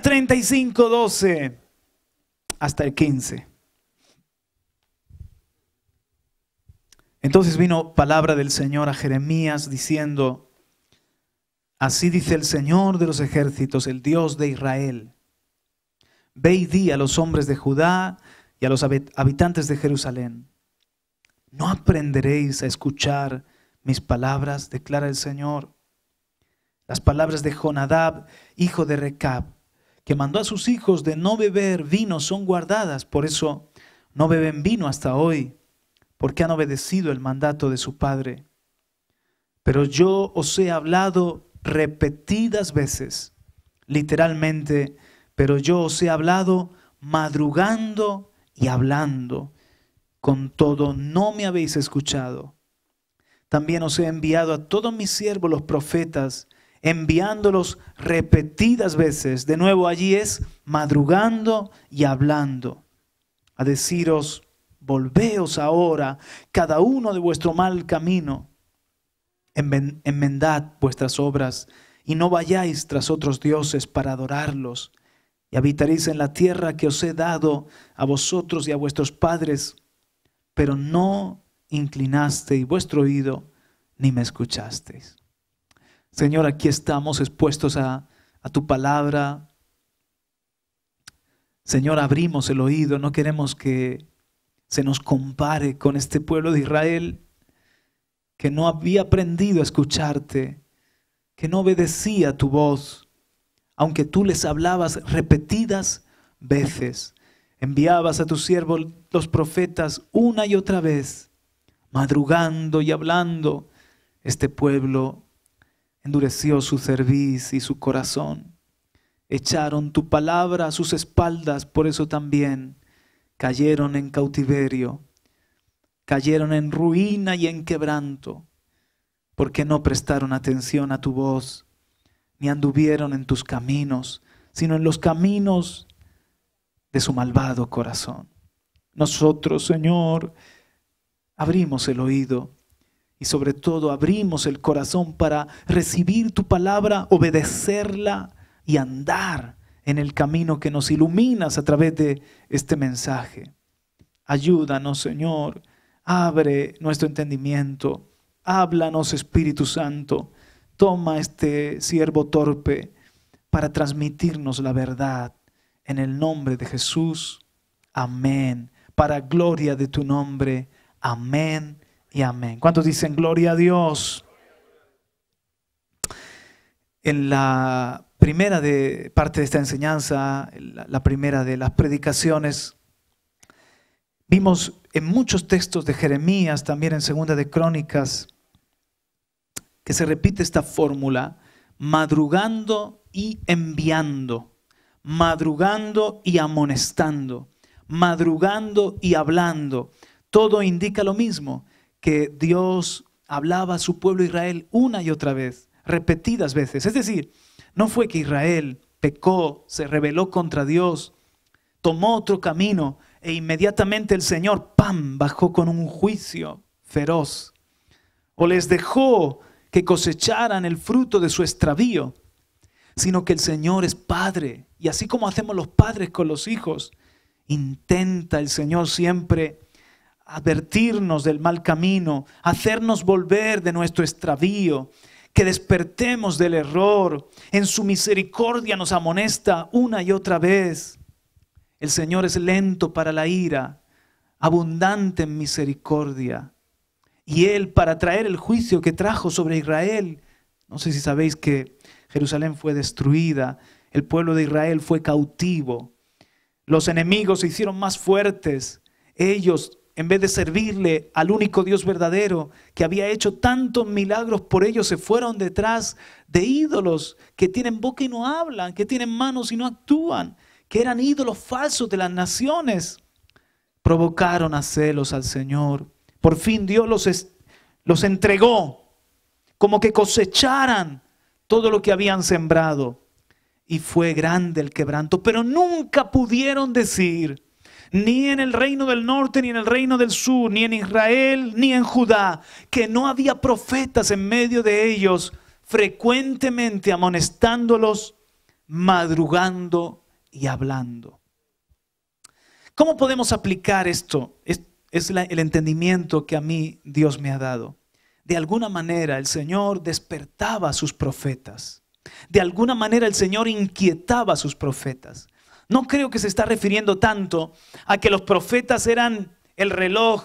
35:12 35, 12 hasta el 15. Entonces vino palabra del Señor a Jeremías diciendo, así dice el Señor de los ejércitos, el Dios de Israel, ve y di a los hombres de Judá y a los habitantes de Jerusalén, no aprenderéis a escuchar mis palabras, declara el Señor, las palabras de Jonadab, hijo de Recab, que mandó a sus hijos de no beber vino son guardadas, por eso no beben vino hasta hoy, porque han obedecido el mandato de su Padre. Pero yo os he hablado repetidas veces, literalmente, pero yo os he hablado madrugando y hablando. Con todo, no me habéis escuchado. También os he enviado a todos mis siervos los profetas, enviándolos repetidas veces. De nuevo allí es madrugando y hablando a deciros, volveos ahora cada uno de vuestro mal camino, enmendad vuestras obras y no vayáis tras otros dioses para adorarlos y habitaréis en la tierra que os he dado a vosotros y a vuestros padres, pero no inclinasteis vuestro oído ni me escuchasteis. Señor, aquí estamos expuestos a, tu palabra. Señor, abrimos el oído, no queremos que se nos compare con este pueblo de Israel que no había aprendido a escucharte, que no obedecía tu voz, aunque tú les hablabas repetidas veces. Enviabas a tus siervos los profetas una y otra vez, madrugando y hablando, este pueblo endureció su cerviz y su corazón. Echaron tu palabra a sus espaldas, por eso también cayeron en cautiverio, cayeron en ruina y en quebranto, porque no prestaron atención a tu voz, ni anduvieron en tus caminos, sino en los caminos de su malvado corazón. Nosotros, Señor, abrimos el oído y sobre todo abrimos el corazón para recibir tu palabra, obedecerla y andar en el camino que nos iluminas a través de este mensaje. Ayúdanos, Señor. Abre nuestro entendimiento. Háblanos, Espíritu Santo. Toma este siervo torpe para transmitirnos la verdad. En el nombre de Jesús. Amén. Para gloria de tu nombre. Amén y amén. ¿Cuántos dicen gloria a Dios? En la primera parte de esta enseñanza, la primera de las predicaciones, vimos en muchos textos de Jeremías, también en Segunda de Crónicas, que se repite esta fórmula, madrugando y enviando, madrugando y amonestando, madrugando y hablando. Todo indica lo mismo que Dios hablaba a su pueblo Israel una y otra vez, repetidas veces. Es decir, no fue que Israel pecó, se rebeló contra Dios, tomó otro camino e inmediatamente el Señor, ¡pam!, bajó con un juicio feroz. O les dejó que cosecharan el fruto de su extravío, sino que el Señor es Padre. Y así como hacemos los padres con los hijos, intenta el Señor siempre advertirnos del mal camino, hacernos volver de nuestro extravío, que despertemos del error. En su misericordia nos amonesta una y otra vez. El Señor es lento para la ira, abundante en misericordia. Y Él para traer el juicio que trajo sobre Israel. No sé si sabéis que Jerusalén fue destruida, el pueblo de Israel fue cautivo, los enemigos se hicieron más fuertes, ellos en vez de servirle al único Dios verdadero que había hecho tantos milagros por ellos, se fueron detrás de ídolos que tienen boca y no hablan, que tienen manos y no actúan, que eran ídolos falsos de las naciones. Provocaron a celos al Señor. Por fin Dios los, los entregó como que cosecharan todo lo que habían sembrado. Y fue grande el quebranto, pero nunca pudieron decir, ni en el reino del norte, ni en el reino del sur, ni en Israel, ni en Judá, que no había profetas en medio de ellos, frecuentemente amonestándolos, madrugando y hablando. ¿Cómo podemos aplicar esto? Es, el entendimiento que a mí Dios me ha dado. De alguna manera el Señor despertaba a sus profetas. De alguna manera el Señor inquietaba a sus profetas no creo que se está refiriendo tanto a que los profetas eran el reloj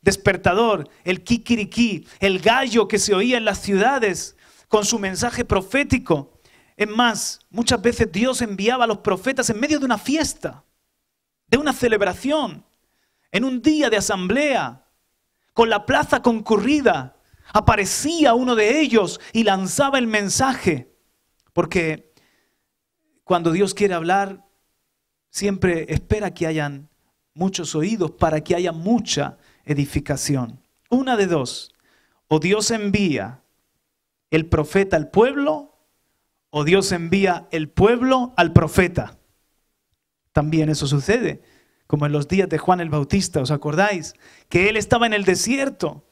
despertador, el kikiriki, el gallo que se oía en las ciudades con su mensaje profético. Es más, muchas veces Dios enviaba a los profetas en medio de una fiesta, de una celebración, en un día de asamblea, con la plaza concurrida. Aparecía uno de ellos y lanzaba el mensaje, porque cuando Dios quiere hablar, siempre espera que hayan muchos oídos para que haya mucha edificación. Una de dos, o Dios envía el profeta al pueblo, o Dios envía el pueblo al profeta. También eso sucede, como en los días de Juan el Bautista, ¿os acordáis? Que él estaba en el desierto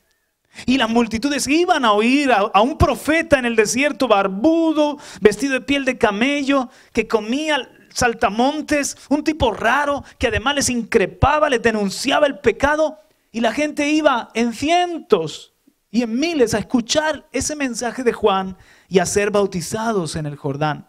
y las multitudes iban a oír a, un profeta en el desierto, barbudo, vestido de piel de camello, que comía saltamontes, un tipo raro que además les increpaba, les denunciaba el pecado y la gente iba en cientos y en miles a escuchar ese mensaje de Juan y a ser bautizados en el Jordán.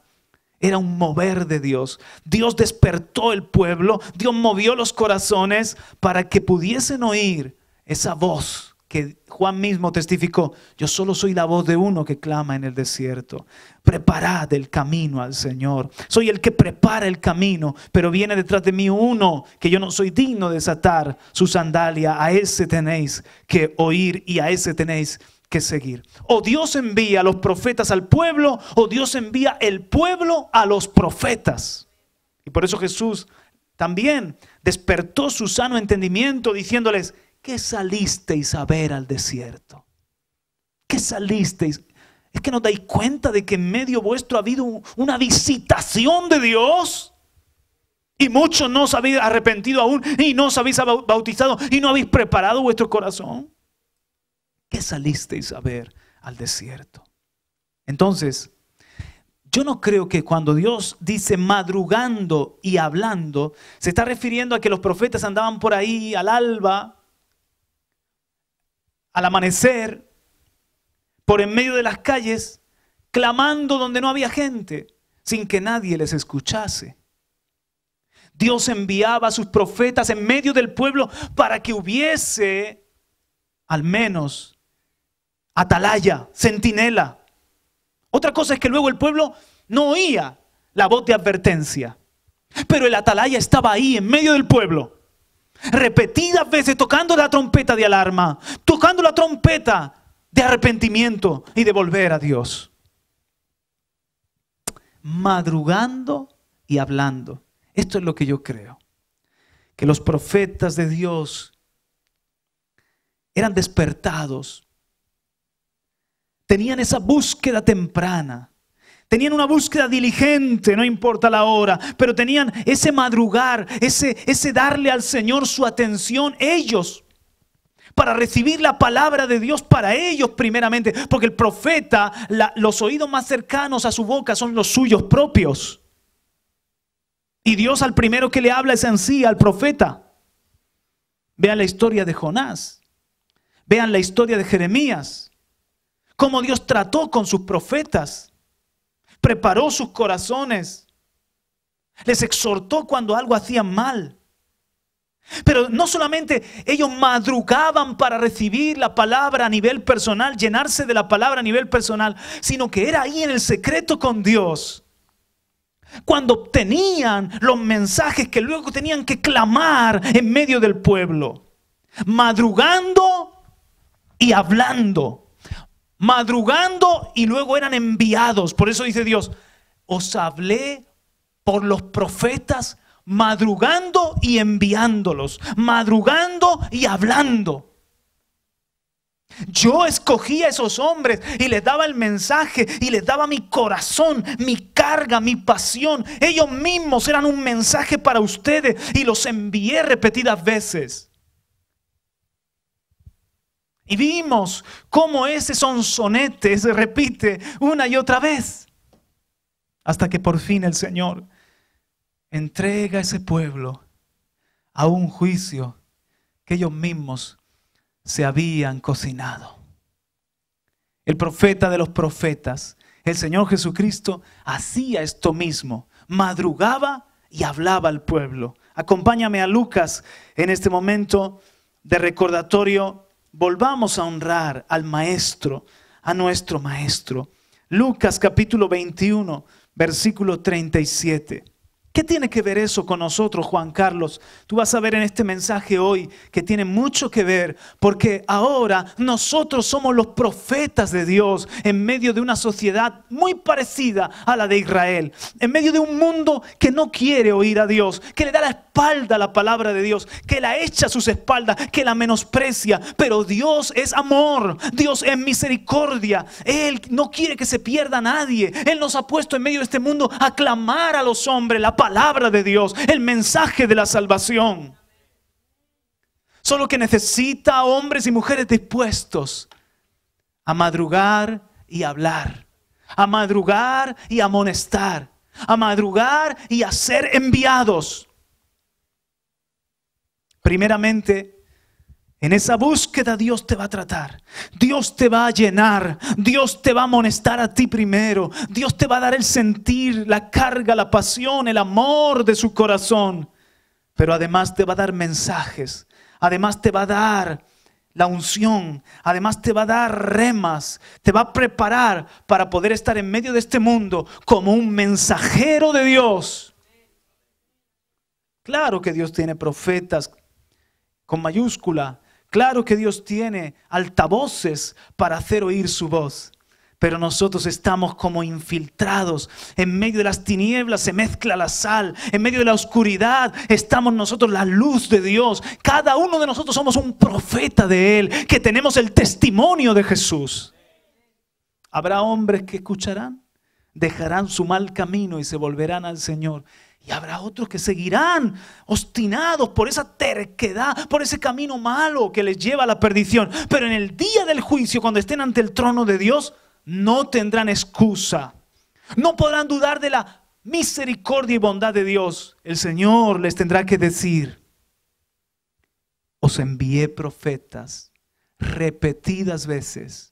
Era un mover de Dios. Dios despertó el pueblo, Dios movió los corazones para que pudiesen oír esa voz que Juan mismo testificó, yo solo soy la voz de uno que clama en el desierto. Preparad el camino al Señor. Soy el que prepara el camino, pero viene detrás de mí uno que yo no soy digno de desatar su sandalia. A ese tenéis que oír y a ese tenéis que seguir. O Dios envía a los profetas al pueblo, o Dios envía el pueblo a los profetas. Y por eso Jesús también despertó su sano entendimiento diciéndoles, qué salisteis a ver al desierto? ¿Qué salisteis? ¿Es que no dais cuenta de que en medio vuestro ha habido una visitación de Dios? Y muchos no os habéis arrepentido aún y no os habéis bautizado y no habéis preparado vuestro corazón. ¿Qué salisteis a ver al desierto? Entonces, yo no creo que cuando Dios dice madrugando y hablando, se está refiriendo a que los profetas andaban por ahí al alba al amanecer, por en medio de las calles, clamando donde no había gente, sin que nadie les escuchase. Dios enviaba a sus profetas en medio del pueblo para que hubiese al menos atalaya, centinela. Otra cosa es que luego el pueblo no oía la voz de advertencia, pero el atalaya estaba ahí en medio del pueblo repetidas veces tocando la trompeta de alarma, tocando la trompeta de arrepentimiento y de volver a Dios. Madrugando y hablando. Esto es lo que yo creo. Que los profetas de Dios eran despertados. Tenían esa búsqueda temprana Tenían una búsqueda diligente, no importa la hora, pero tenían ese madrugar, ese, ese darle al Señor su atención ellos para recibir la palabra de Dios para ellos primeramente, porque el profeta, los oídos más cercanos a su boca son los suyos propios. Y Dios al primero que le habla es en sí, al profeta. Vean la historia de Jonás, vean la historia de Jeremías, cómo Dios trató con sus profetas preparó sus corazones, les exhortó cuando algo hacían mal. Pero no solamente ellos madrugaban para recibir la palabra a nivel personal, llenarse de la palabra a nivel personal, sino que era ahí en el secreto con Dios. Cuando obtenían los mensajes que luego tenían que clamar en medio del pueblo, madrugando y hablando madrugando y luego eran enviados. Por eso dice Dios, os hablé por los profetas madrugando y enviándolos, madrugando y hablando. Yo escogía a esos hombres y les daba el mensaje y les daba mi corazón, mi carga, mi pasión. Ellos mismos eran un mensaje para ustedes y los envié repetidas veces. Y vimos cómo ese sonete se repite una y otra vez, hasta que por fin el Señor entrega a ese pueblo a un juicio que ellos mismos se habían cocinado. El profeta de los profetas, el Señor Jesucristo, hacía esto mismo, madrugaba y hablaba al pueblo. Acompáñame a Lucas en este momento de recordatorio volvamos a honrar al Maestro, a nuestro Maestro. Lucas capítulo 21, versículo 37. ¿Qué tiene que ver eso con nosotros, Juan Carlos? Tú vas a ver en este mensaje hoy que tiene mucho que ver, porque ahora nosotros somos los profetas de Dios en medio de una sociedad muy parecida a la de Israel, en medio de un mundo que no quiere oír a Dios, que le da la espalda a la palabra de Dios, que la echa a sus espaldas, que la menosprecia. Pero Dios es amor, Dios es misericordia. Él no quiere que se pierda nadie. Él nos ha puesto en medio de este mundo a clamar a los hombres la palabra palabra de Dios, el mensaje de la salvación. Solo que necesita hombres y mujeres dispuestos a madrugar y hablar, a madrugar y amonestar, a madrugar y a ser enviados. Primeramente, en esa búsqueda Dios te va a tratar, Dios te va a llenar, Dios te va a amonestar a ti primero, Dios te va a dar el sentir, la carga, la pasión, el amor de su corazón, pero además te va a dar mensajes, además te va a dar la unción, además te va a dar remas, te va a preparar para poder estar en medio de este mundo como un mensajero de Dios. Claro que Dios tiene profetas con mayúscula Claro que Dios tiene altavoces para hacer oír su voz. Pero nosotros estamos como infiltrados. En medio de las tinieblas se mezcla la sal. En medio de la oscuridad estamos nosotros la luz de Dios. Cada uno de nosotros somos un profeta de Él, que tenemos el testimonio de Jesús. Habrá hombres que escucharán, dejarán su mal camino y se volverán al Señor. Y habrá otros que seguirán obstinados por esa terquedad, por ese camino malo que les lleva a la perdición. Pero en el día del juicio, cuando estén ante el trono de Dios, no tendrán excusa. No podrán dudar de la misericordia y bondad de Dios. El Señor les tendrá que decir, os envié profetas repetidas veces,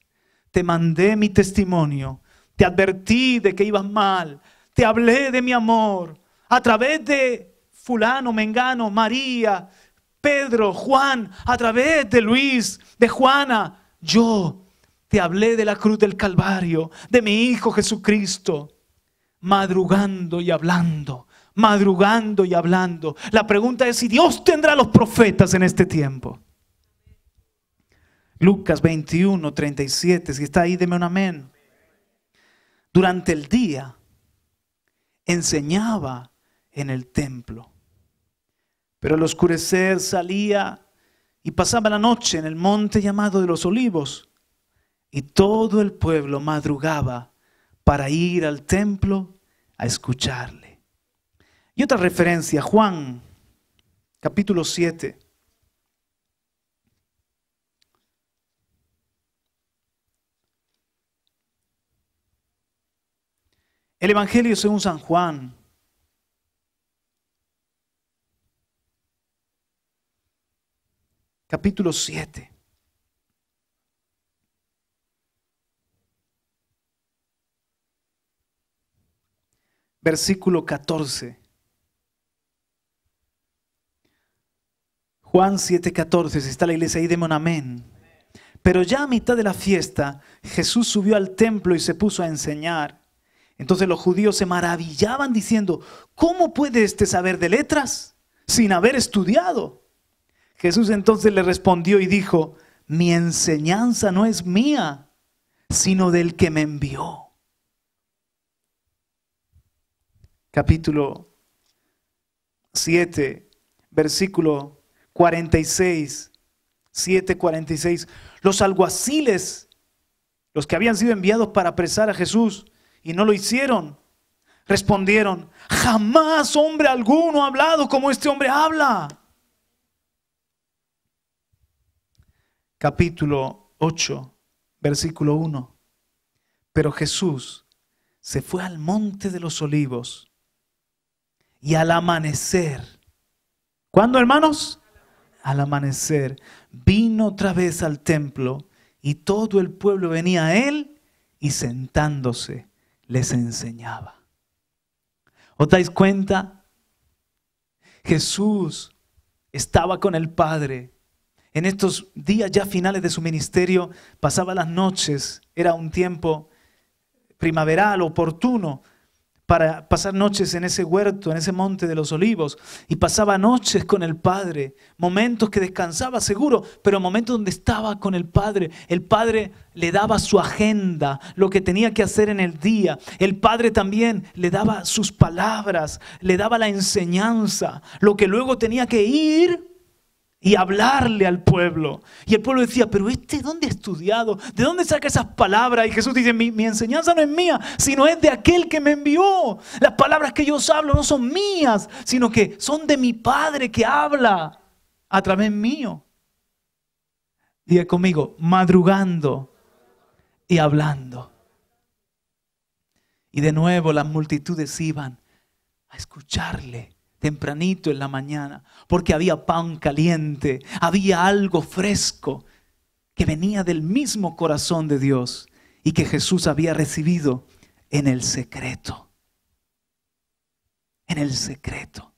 te mandé mi testimonio, te advertí de que ibas mal, te hablé de mi amor a través de fulano, mengano, María, Pedro, Juan, a través de Luis, de Juana, yo te hablé de la cruz del Calvario, de mi Hijo Jesucristo, madrugando y hablando, madrugando y hablando. La pregunta es si Dios tendrá los profetas en este tiempo. Lucas 21, 37, si está ahí, deme un amén. Durante el día enseñaba en el templo. Pero al oscurecer salía y pasaba la noche en el monte llamado de los olivos, y todo el pueblo madrugaba para ir al templo a escucharle. Y otra referencia, Juan, capítulo 7. El Evangelio según San Juan, capítulo 7. Versículo 14. Juan 7:14, si está la iglesia ahí, de Monamén, Pero ya a mitad de la fiesta, Jesús subió al templo y se puso a enseñar. Entonces los judíos se maravillaban diciendo, ¿cómo puede este saber de letras sin haber estudiado? Jesús entonces le respondió y dijo, mi enseñanza no es mía, sino del que me envió. Capítulo 7, versículo 46, 7, 46. Los alguaciles, los que habían sido enviados para apresar a Jesús y no lo hicieron, respondieron, jamás hombre alguno ha hablado como este hombre habla. capítulo 8, versículo 1. Pero Jesús se fue al monte de los olivos y al amanecer, ¿cuándo hermanos? Al amanecer vino otra vez al templo y todo el pueblo venía a él y sentándose les enseñaba. ¿Os dais cuenta? Jesús estaba con el Padre en estos días ya finales de su ministerio, pasaba las noches, era un tiempo primaveral, oportuno, para pasar noches en ese huerto, en ese monte de los olivos, y pasaba noches con el Padre, momentos que descansaba seguro, pero momentos donde estaba con el Padre. El Padre le daba su agenda, lo que tenía que hacer en el día. El Padre también le daba sus palabras, le daba la enseñanza, lo que luego tenía que ir y hablarle al pueblo. Y el pueblo decía, pero este, ¿dónde ha estudiado? ¿De dónde saca esas palabras? Y Jesús dice, mi, enseñanza no es mía, sino es de aquel que me envió. Las palabras que yo os hablo no son mías, sino que son de mi Padre que habla a través mío. Dice conmigo, madrugando y hablando. Y de nuevo las multitudes iban a escucharle tempranito en la mañana, porque había pan caliente, había algo fresco que venía del mismo corazón de Dios y que Jesús había recibido en el secreto. En el secreto.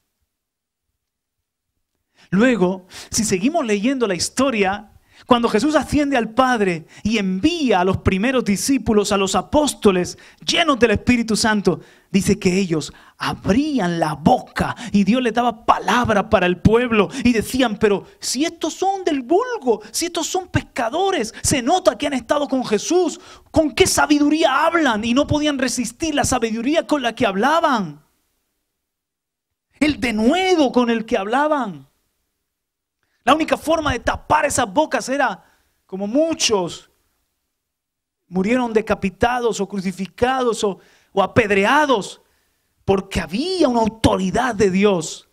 Luego, si seguimos leyendo la historia, cuando Jesús asciende al Padre y envía a los primeros discípulos, a los apóstoles, llenos del Espíritu Santo, dice que ellos abrían la boca y Dios les daba palabra para el pueblo y decían, pero si estos son del vulgo, si estos son pescadores, se nota que han estado con Jesús, ¿con qué sabiduría hablan? Y no podían resistir la sabiduría con la que hablaban, el denuedo con el que hablaban. La única forma de tapar esas bocas era, como muchos murieron decapitados o crucificados o, apedreados, porque había una autoridad de Dios.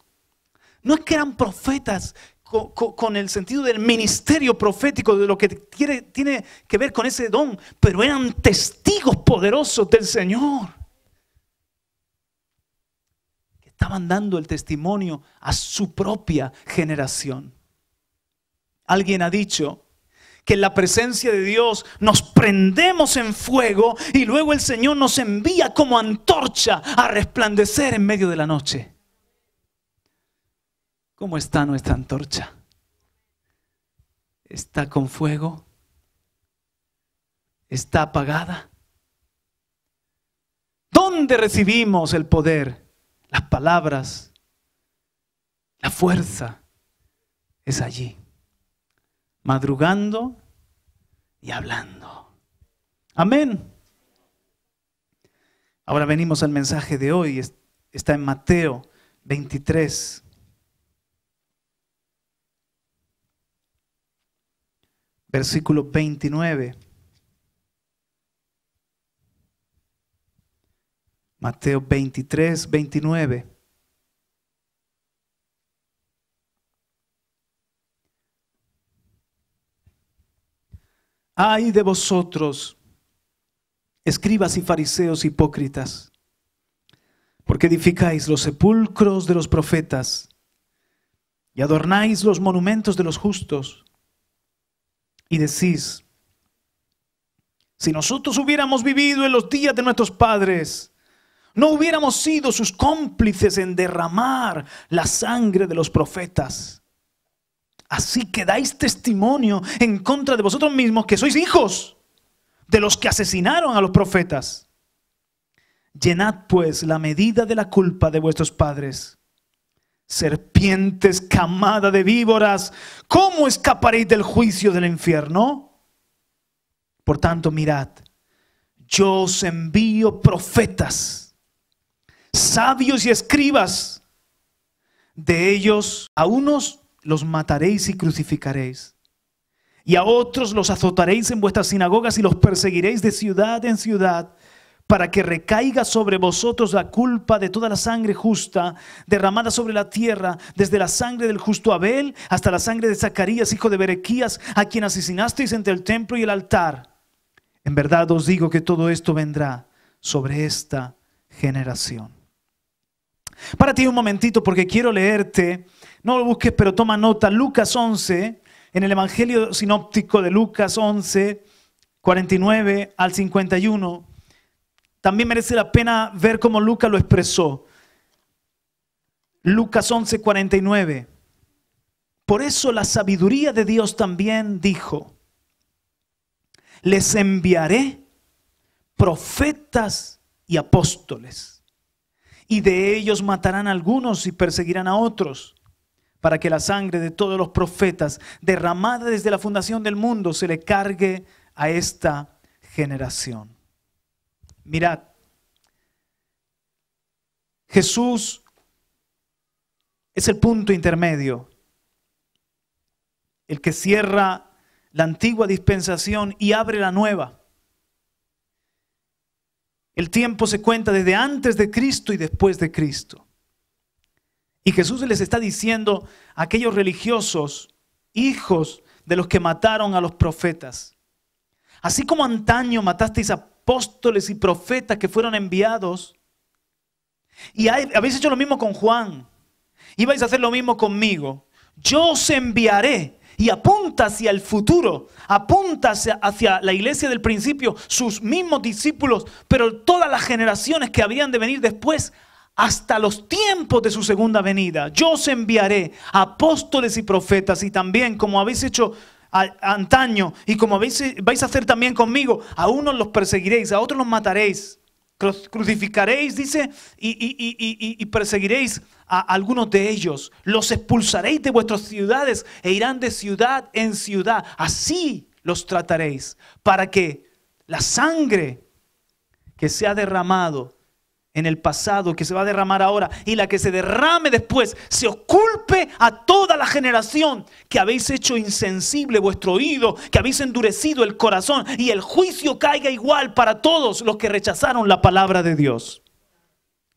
No es que eran profetas con, el sentido del ministerio profético, de lo que tiene, tiene que ver con ese don, pero eran testigos poderosos del Señor estaban dando el testimonio a su propia generación. Alguien ha dicho que en la presencia de Dios nos prendemos en fuego y luego el Señor nos envía como antorcha a resplandecer en medio de la noche. ¿Cómo está nuestra antorcha? ¿Está con fuego? ¿Está apagada? ¿Dónde recibimos el poder? Las palabras, la fuerza es allí madrugando y hablando. Amén. Ahora venimos al mensaje de hoy. Está en Mateo 23. Versículo 29. Mateo 23, 29. ay de vosotros, escribas y fariseos hipócritas, porque edificáis los sepulcros de los profetas y adornáis los monumentos de los justos y decís, si nosotros hubiéramos vivido en los días de nuestros padres, no hubiéramos sido sus cómplices en derramar la sangre de los profetas. Así que dais testimonio en contra de vosotros mismos que sois hijos de los que asesinaron a los profetas. Llenad pues la medida de la culpa de vuestros padres. Serpientes, camada de víboras, ¿cómo escaparéis del juicio del infierno? Por tanto, mirad, yo os envío profetas, sabios y escribas. De ellos a unos los mataréis y crucificaréis. Y a otros los azotaréis en vuestras sinagogas y los perseguiréis de ciudad en ciudad, para que recaiga sobre vosotros la culpa de toda la sangre justa derramada sobre la tierra, desde la sangre del justo Abel hasta la sangre de Zacarías, hijo de Berequías, a quien asesinasteis entre el templo y el altar. En verdad os digo que todo esto vendrá sobre esta generación. Para ti un momentito porque quiero leerte, no lo busques, pero toma nota, Lucas 11, en el Evangelio Sinóptico de Lucas 11, 49 al 51. También merece la pena ver cómo Lucas lo expresó. Lucas 11, 49. Por eso la sabiduría de Dios también dijo, les enviaré profetas y apóstoles y de ellos matarán a algunos y perseguirán a otros, para que la sangre de todos los profetas, derramada desde la fundación del mundo, se le cargue a esta generación. Mirad, Jesús es el punto intermedio, el que cierra la antigua dispensación y abre la nueva. El tiempo se cuenta desde antes de Cristo y después de Cristo. Y Jesús les está diciendo a aquellos religiosos, hijos de los que mataron a los profetas, así como antaño matasteis apóstoles y profetas que fueron enviados, y habéis hecho lo mismo con Juan, ibais a hacer lo mismo conmigo, yo os enviaré y apunta hacia el futuro, apunta hacia, la iglesia del principio, sus mismos discípulos, pero todas las generaciones que habrían de venir después, hasta los tiempos de su segunda venida. Yo os enviaré apóstoles y profetas y también, como habéis hecho antaño y como vais a hacer también conmigo, a unos los perseguiréis, a otros los mataréis crucificaréis, dice, y, y, perseguiréis a algunos de ellos. Los expulsaréis de vuestras ciudades e irán de ciudad en ciudad. Así los trataréis, para que la sangre que se ha derramado en el pasado que se va a derramar ahora y la que se derrame después, se os culpe a toda la generación que habéis hecho insensible vuestro oído, que habéis endurecido el corazón y el juicio caiga igual para todos los que rechazaron la palabra de Dios.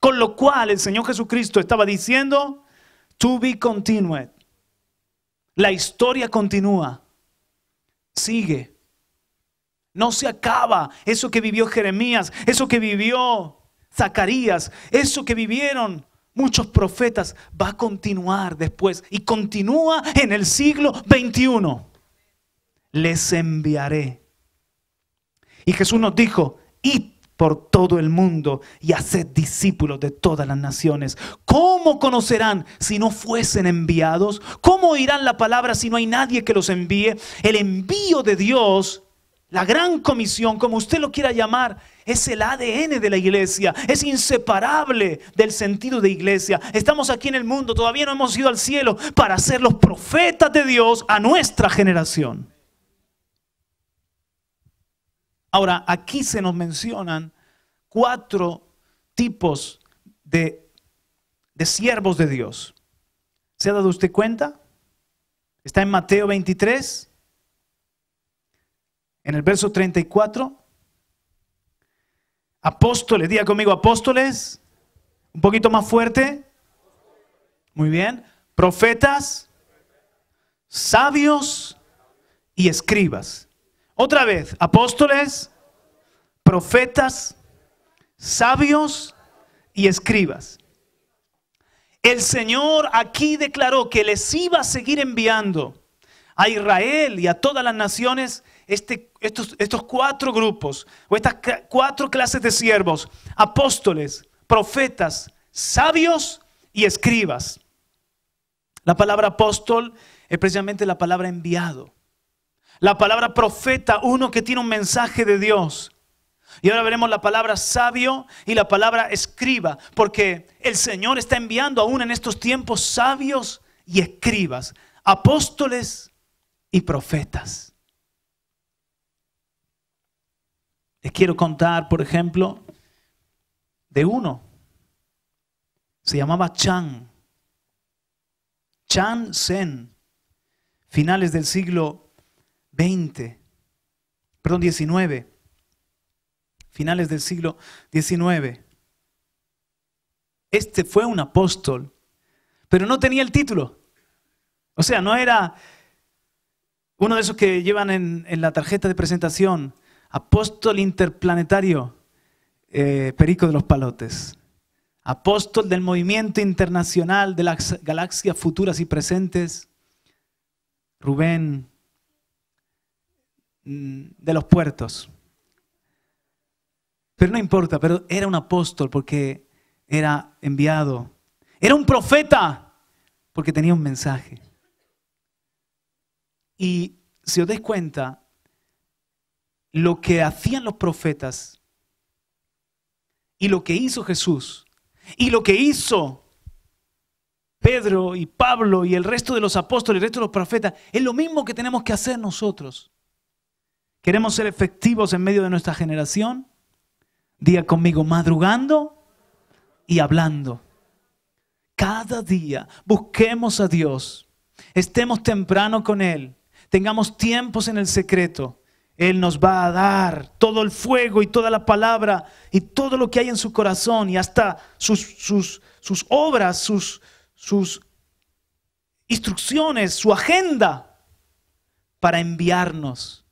Con lo cual el Señor Jesucristo estaba diciendo, to be continued. La historia continúa, sigue. No se acaba eso que vivió Jeremías, eso que vivió Zacarías, eso que vivieron muchos profetas, va a continuar después y continúa en el siglo XXI. Les enviaré. Y Jesús nos dijo, id por todo el mundo y haced discípulos de todas las naciones. ¿Cómo conocerán si no fuesen enviados? ¿Cómo oirán la palabra si no hay nadie que los envíe? El envío de Dios la gran comisión, como usted lo quiera llamar, es el ADN de la iglesia, es inseparable del sentido de iglesia. Estamos aquí en el mundo, todavía no hemos ido al cielo para ser los profetas de Dios a nuestra generación. Ahora, aquí se nos mencionan cuatro tipos de, de siervos de Dios. ¿Se ha dado usted cuenta? Está en Mateo 23, en el verso 34. Apóstoles, diga conmigo apóstoles, un poquito más fuerte. Muy bien. Profetas, sabios y escribas. Otra vez, apóstoles, profetas, sabios y escribas. El Señor aquí declaró que les iba a seguir enviando a Israel y a todas las naciones este, estos, estos cuatro grupos, o estas cuatro clases de siervos, apóstoles, profetas, sabios y escribas. La palabra apóstol es precisamente la palabra enviado. La palabra profeta, uno que tiene un mensaje de Dios. Y ahora veremos la palabra sabio y la palabra escriba, porque el Señor está enviando aún en estos tiempos sabios y escribas, apóstoles y profetas. Les quiero contar, por ejemplo, de uno. Se llamaba Chan. Chan Sen, finales del siglo XX, perdón, XIX, finales del siglo XIX. Este fue un apóstol, pero no tenía el título. O sea, no era uno de esos que llevan en, en la tarjeta de presentación apóstol interplanetario, eh, Perico de los Palotes, apóstol del movimiento internacional de las galaxias futuras y presentes, Rubén mm, de los puertos. Pero no importa, pero era un apóstol porque era enviado. Era un profeta porque tenía un mensaje. Y si os dais cuenta, lo que hacían los profetas y lo que hizo Jesús y lo que hizo Pedro y Pablo y el resto de los apóstoles, el resto de los profetas, es lo mismo que tenemos que hacer nosotros. ¿Queremos ser efectivos en medio de nuestra generación? Día conmigo, madrugando y hablando. Cada día busquemos a Dios, estemos temprano con Él, tengamos tiempos en el secreto, él nos va a dar todo el fuego y toda la palabra y todo lo que hay en su corazón y hasta sus, sus, sus obras, sus, sus instrucciones, su agenda para enviarnos.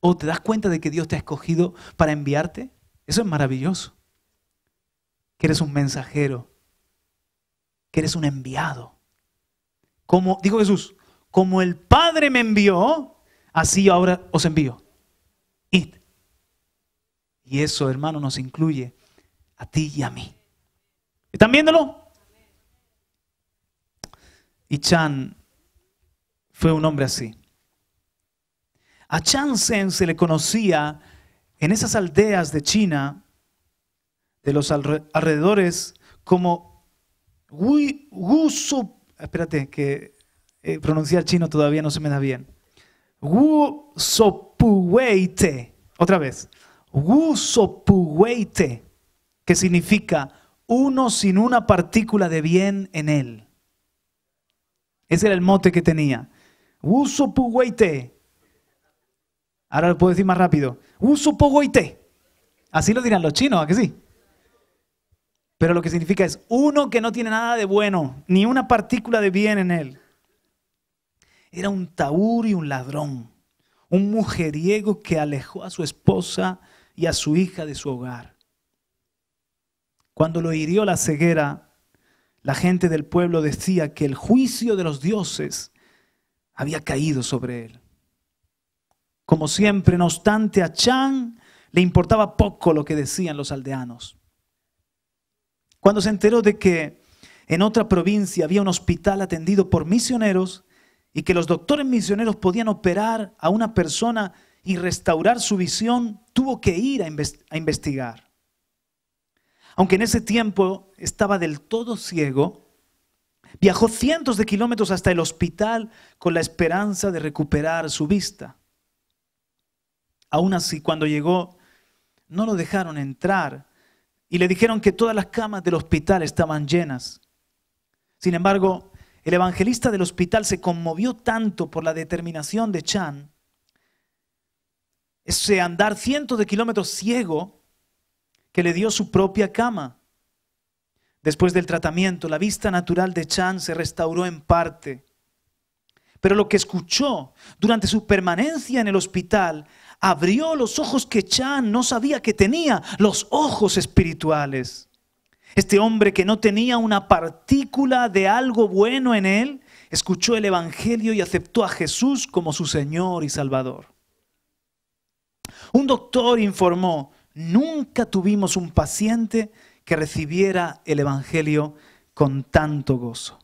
¿O te das cuenta de que Dios te ha escogido para enviarte? Eso es maravilloso. Que eres un mensajero, que eres un enviado. Como dijo Jesús, como el Padre me envió, Así ahora os envío. Id. Y eso, hermano, nos incluye a ti y a mí. ¿Están viéndolo? Y Chan fue un hombre así. A Chan Sen se le conocía en esas aldeas de China, de los alrededores, como Wu Espérate, que eh, pronunciar chino todavía no se me da bien. Wu sopuweite. Otra vez. Wu sopuweite. Que significa uno sin una partícula de bien en él. Ese era el mote que tenía. Wu sopuweite. Ahora lo puedo decir más rápido. Wu Así lo dirán los chinos, ¿a que sí? Pero lo que significa es uno que no tiene nada de bueno, ni una partícula de bien en él era un taur y un ladrón, un mujeriego que alejó a su esposa y a su hija de su hogar. Cuando lo hirió la ceguera, la gente del pueblo decía que el juicio de los dioses había caído sobre él. Como siempre, no obstante, a Chan le importaba poco lo que decían los aldeanos. Cuando se enteró de que en otra provincia había un hospital atendido por misioneros, y que los doctores misioneros podían operar a una persona y restaurar su visión, tuvo que ir a, investigar. Aunque en ese tiempo estaba del todo ciego, viajó cientos de kilómetros hasta el hospital con la esperanza de recuperar su vista. Aún así, cuando llegó, no lo dejaron entrar y le dijeron que todas las camas del hospital estaban llenas. Sin embargo, el evangelista del hospital se conmovió tanto por la determinación de Chan, ese andar cientos de kilómetros ciego, que le dio su propia cama. Después del tratamiento, la vista natural de Chan se restauró en parte. Pero lo que escuchó durante su permanencia en el hospital abrió los ojos que Chan no sabía que tenía, los ojos espirituales. Este hombre que no tenía una partícula de algo bueno en él, escuchó el Evangelio y aceptó a Jesús como su Señor y Salvador. Un doctor informó, nunca tuvimos un paciente que recibiera el Evangelio con tanto gozo.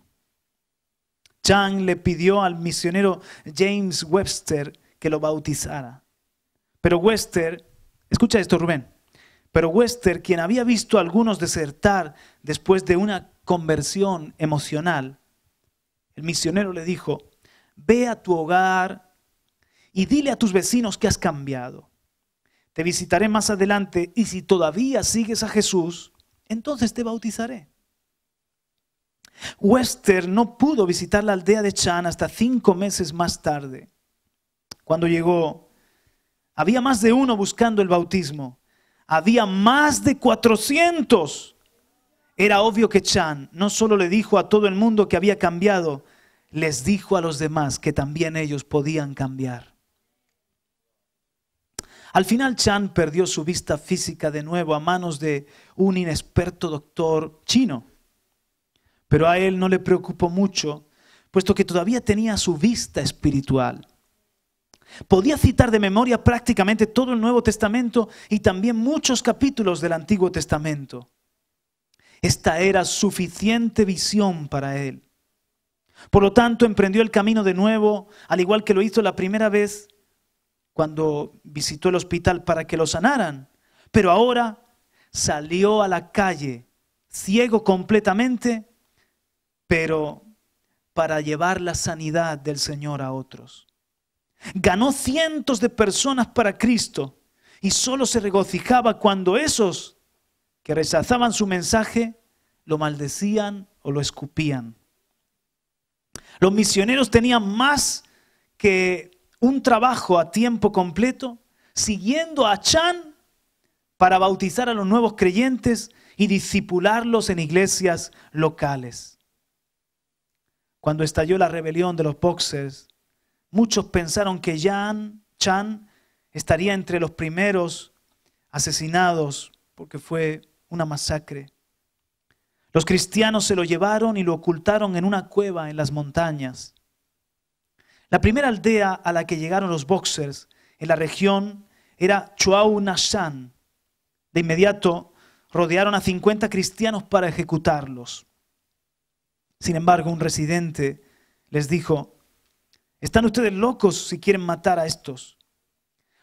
Chang le pidió al misionero James Webster que lo bautizara. Pero Webster, escucha esto Rubén, pero Wester, quien había visto a algunos desertar después de una conversión emocional, el misionero le dijo, ve a tu hogar y dile a tus vecinos que has cambiado. Te visitaré más adelante y si todavía sigues a Jesús, entonces te bautizaré. Wester no pudo visitar la aldea de Chan hasta cinco meses más tarde. Cuando llegó, había más de uno buscando el bautismo había más de 400. Era obvio que Chan no solo le dijo a todo el mundo que había cambiado, les dijo a los demás que también ellos podían cambiar. Al final Chan perdió su vista física de nuevo a manos de un inexperto doctor chino. Pero a él no le preocupó mucho, puesto que todavía tenía su vista espiritual. Podía citar de memoria prácticamente todo el Nuevo Testamento y también muchos capítulos del Antiguo Testamento. Esta era suficiente visión para él. Por lo tanto, emprendió el camino de nuevo, al igual que lo hizo la primera vez cuando visitó el hospital para que lo sanaran. Pero ahora salió a la calle, ciego completamente, pero para llevar la sanidad del Señor a otros ganó cientos de personas para Cristo y solo se regocijaba cuando esos que rechazaban su mensaje lo maldecían o lo escupían. Los misioneros tenían más que un trabajo a tiempo completo, siguiendo a Chan para bautizar a los nuevos creyentes y discipularlos en iglesias locales. Cuando estalló la rebelión de los boxers, Muchos pensaron que Jan, Chan estaría entre los primeros asesinados porque fue una masacre. Los cristianos se lo llevaron y lo ocultaron en una cueva en las montañas. La primera aldea a la que llegaron los boxers en la región era Chuao De inmediato rodearon a 50 cristianos para ejecutarlos. Sin embargo, un residente les dijo, están ustedes locos si quieren matar a estos.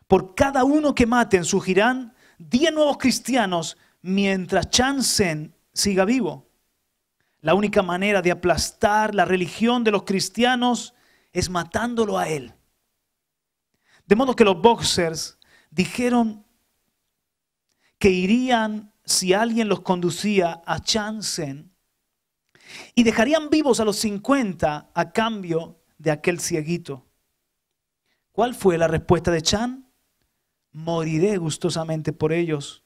Por cada uno que maten surgirán 10 nuevos cristianos mientras Chansen siga vivo. La única manera de aplastar la religión de los cristianos es matándolo a él. De modo que los boxers dijeron que irían si alguien los conducía a Chansen y dejarían vivos a los 50 a cambio de aquel cieguito. ¿Cuál fue la respuesta de Chan? Moriré gustosamente por ellos.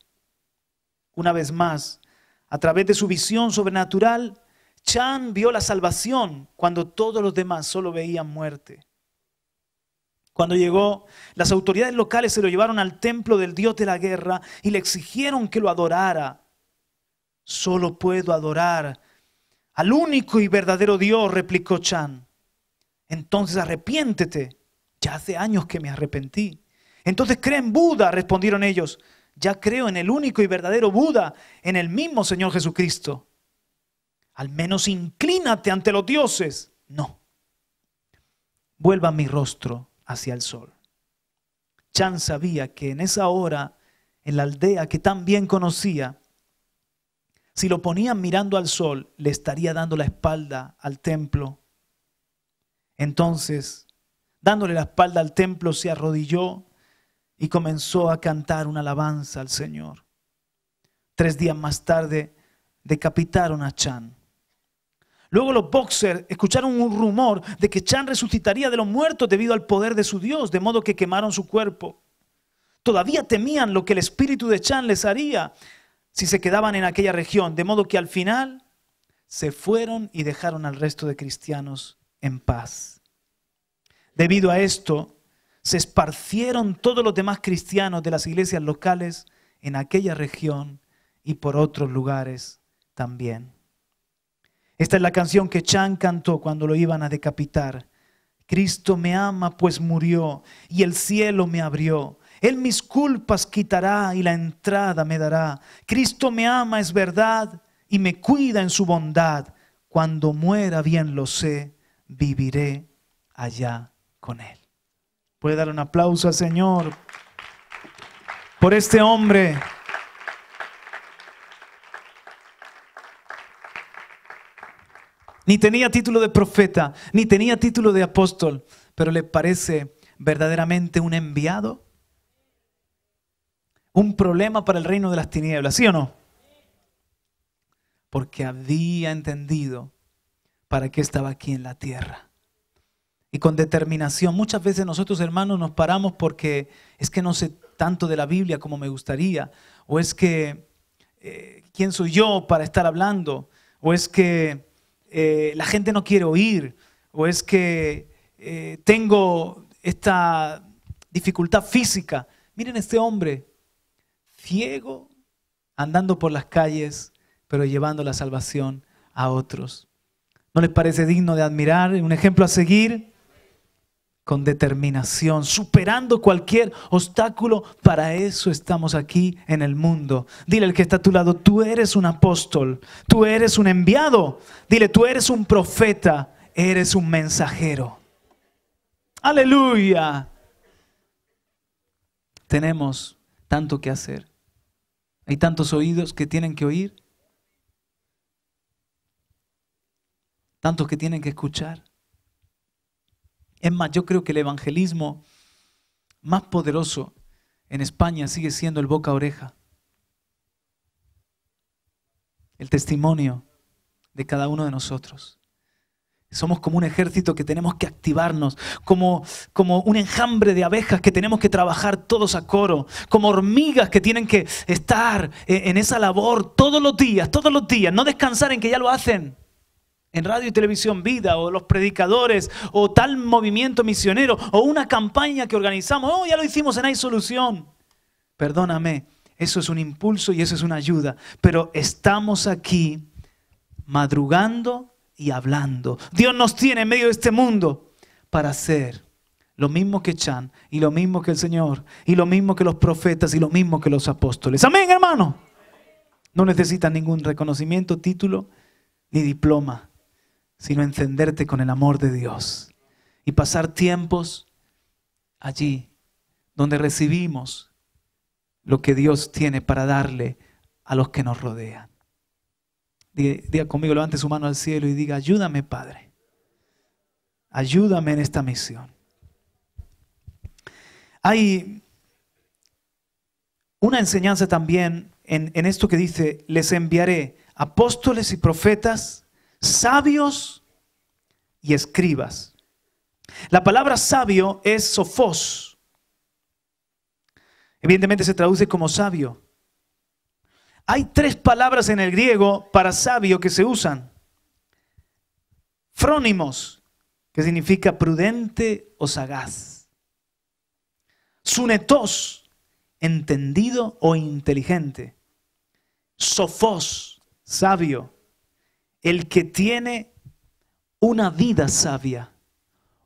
Una vez más, a través de su visión sobrenatural, Chan vio la salvación cuando todos los demás solo veían muerte. Cuando llegó, las autoridades locales se lo llevaron al templo del dios de la guerra y le exigieron que lo adorara. Solo puedo adorar al único y verdadero Dios, replicó Chan. Entonces arrepiéntete. Ya hace años que me arrepentí. Entonces cree en Buda, respondieron ellos. Ya creo en el único y verdadero Buda, en el mismo Señor Jesucristo. Al menos inclínate ante los dioses. No. Vuelva mi rostro hacia el sol. Chan sabía que en esa hora, en la aldea que tan bien conocía, si lo ponían mirando al sol, le estaría dando la espalda al templo entonces, dándole la espalda al templo, se arrodilló y comenzó a cantar una alabanza al Señor. Tres días más tarde, decapitaron a Chan. Luego los boxers escucharon un rumor de que Chan resucitaría de los muertos debido al poder de su Dios, de modo que quemaron su cuerpo. Todavía temían lo que el espíritu de Chan les haría si se quedaban en aquella región, de modo que al final se fueron y dejaron al resto de cristianos en paz. Debido a esto, se esparcieron todos los demás cristianos de las iglesias locales en aquella región y por otros lugares también. Esta es la canción que Chan cantó cuando lo iban a decapitar. Cristo me ama pues murió y el cielo me abrió. Él mis culpas quitará y la entrada me dará. Cristo me ama es verdad y me cuida en su bondad. Cuando muera bien lo sé viviré allá con Él. Puede dar un aplauso al Señor por este hombre. Ni tenía título de profeta, ni tenía título de apóstol, pero le parece verdaderamente un enviado. Un problema para el reino de las tinieblas, ¿sí o no? Porque había entendido para qué estaba aquí en la tierra. Y con determinación, muchas veces nosotros hermanos nos paramos porque es que no sé tanto de la Biblia como me gustaría, o es que, eh, ¿quién soy yo para estar hablando? O es que eh, la gente no quiere oír, o es que eh, tengo esta dificultad física. Miren este hombre, ciego, andando por las calles, pero llevando la salvación a otros. ¿No les parece digno de admirar? Un ejemplo a seguir con determinación, superando cualquier obstáculo. Para eso estamos aquí en el mundo. Dile al que está a tu lado, tú eres un apóstol, tú eres un enviado. Dile, tú eres un profeta, eres un mensajero. Aleluya. Tenemos tanto que hacer. Hay tantos oídos que tienen que oír tantos que tienen que escuchar. Es más, yo creo que el evangelismo más poderoso en España sigue siendo el boca a oreja. El testimonio de cada uno de nosotros. Somos como un ejército que tenemos que activarnos, como, como un enjambre de abejas que tenemos que trabajar todos a coro, como hormigas que tienen que estar e, en esa labor todos los días, todos los días, no descansar en que ya lo hacen en radio y televisión vida o los predicadores o tal movimiento misionero o una campaña que organizamos. Oh, ya lo hicimos en Hay Solución. Perdóname, eso es un impulso y eso es una ayuda. Pero estamos aquí madrugando y hablando. Dios nos tiene en medio de este mundo para hacer lo mismo que Chan y lo mismo que el Señor y lo mismo que los profetas y lo mismo que los apóstoles. Amén, hermano. No necesitan ningún reconocimiento, título ni diploma sino encenderte con el amor de Dios y pasar tiempos allí donde recibimos lo que Dios tiene para darle a los que nos rodean. Diga conmigo, levante su mano al cielo y diga, ayúdame Padre, ayúdame en esta misión. Hay una enseñanza también en, en esto que dice, les enviaré apóstoles y profetas sabios y escribas. La palabra sabio es sofos. Evidentemente se traduce como sabio. Hay tres palabras en el griego para sabio que se usan. Frónimos, que significa prudente o sagaz. Sunetos, entendido o inteligente. Sofos, sabio el que tiene una vida sabia,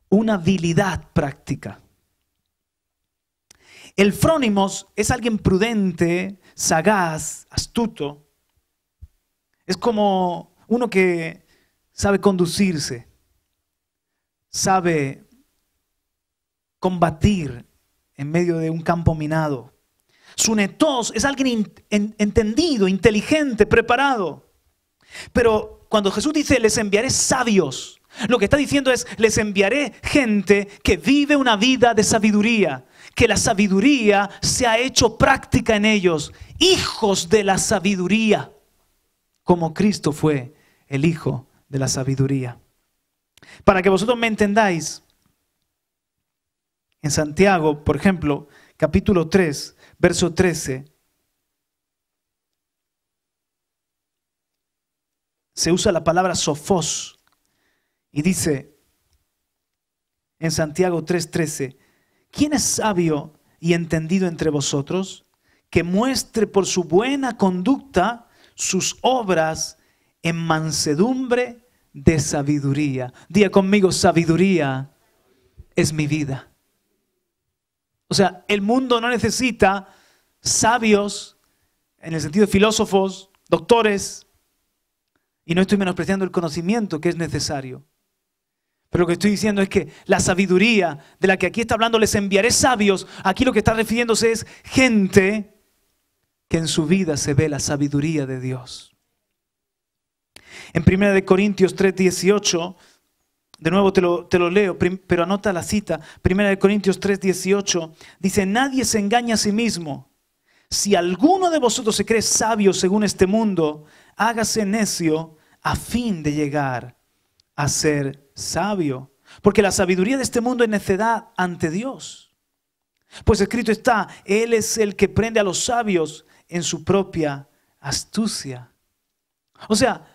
una habilidad práctica. El frónimos es alguien prudente, sagaz, astuto. Es como uno que sabe conducirse, sabe combatir en medio de un campo minado. Sunetos es alguien entendido, inteligente, preparado. Pero cuando Jesús dice, les enviaré sabios, lo que está diciendo es, les enviaré gente que vive una vida de sabiduría, que la sabiduría se ha hecho práctica en ellos, hijos de la sabiduría, como Cristo fue el hijo de la sabiduría. Para que vosotros me entendáis, en Santiago, por ejemplo, capítulo 3, verso 13, se usa la palabra sofós y dice en Santiago 3:13, ¿quién es sabio y entendido entre vosotros que muestre por su buena conducta sus obras en mansedumbre de sabiduría? Día conmigo, sabiduría es mi vida. O sea, el mundo no necesita sabios en el sentido de filósofos, doctores, y no estoy menospreciando el conocimiento que es necesario. Pero lo que estoy diciendo es que la sabiduría de la que aquí está hablando, les enviaré sabios, aquí lo que está refiriéndose es gente que en su vida se ve la sabiduría de Dios. En 1 Corintios 3:18, de nuevo te lo, leo, pero anota la cita, 1 Corintios 3:18, dice, nadie se engaña a sí mismo. Si alguno de vosotros se cree sabio según este mundo, hágase necio a fin de llegar a ser sabio. Porque la sabiduría de este mundo es necedad ante Dios. Pues escrito está, Él es el que prende a los sabios en su propia astucia. O sea,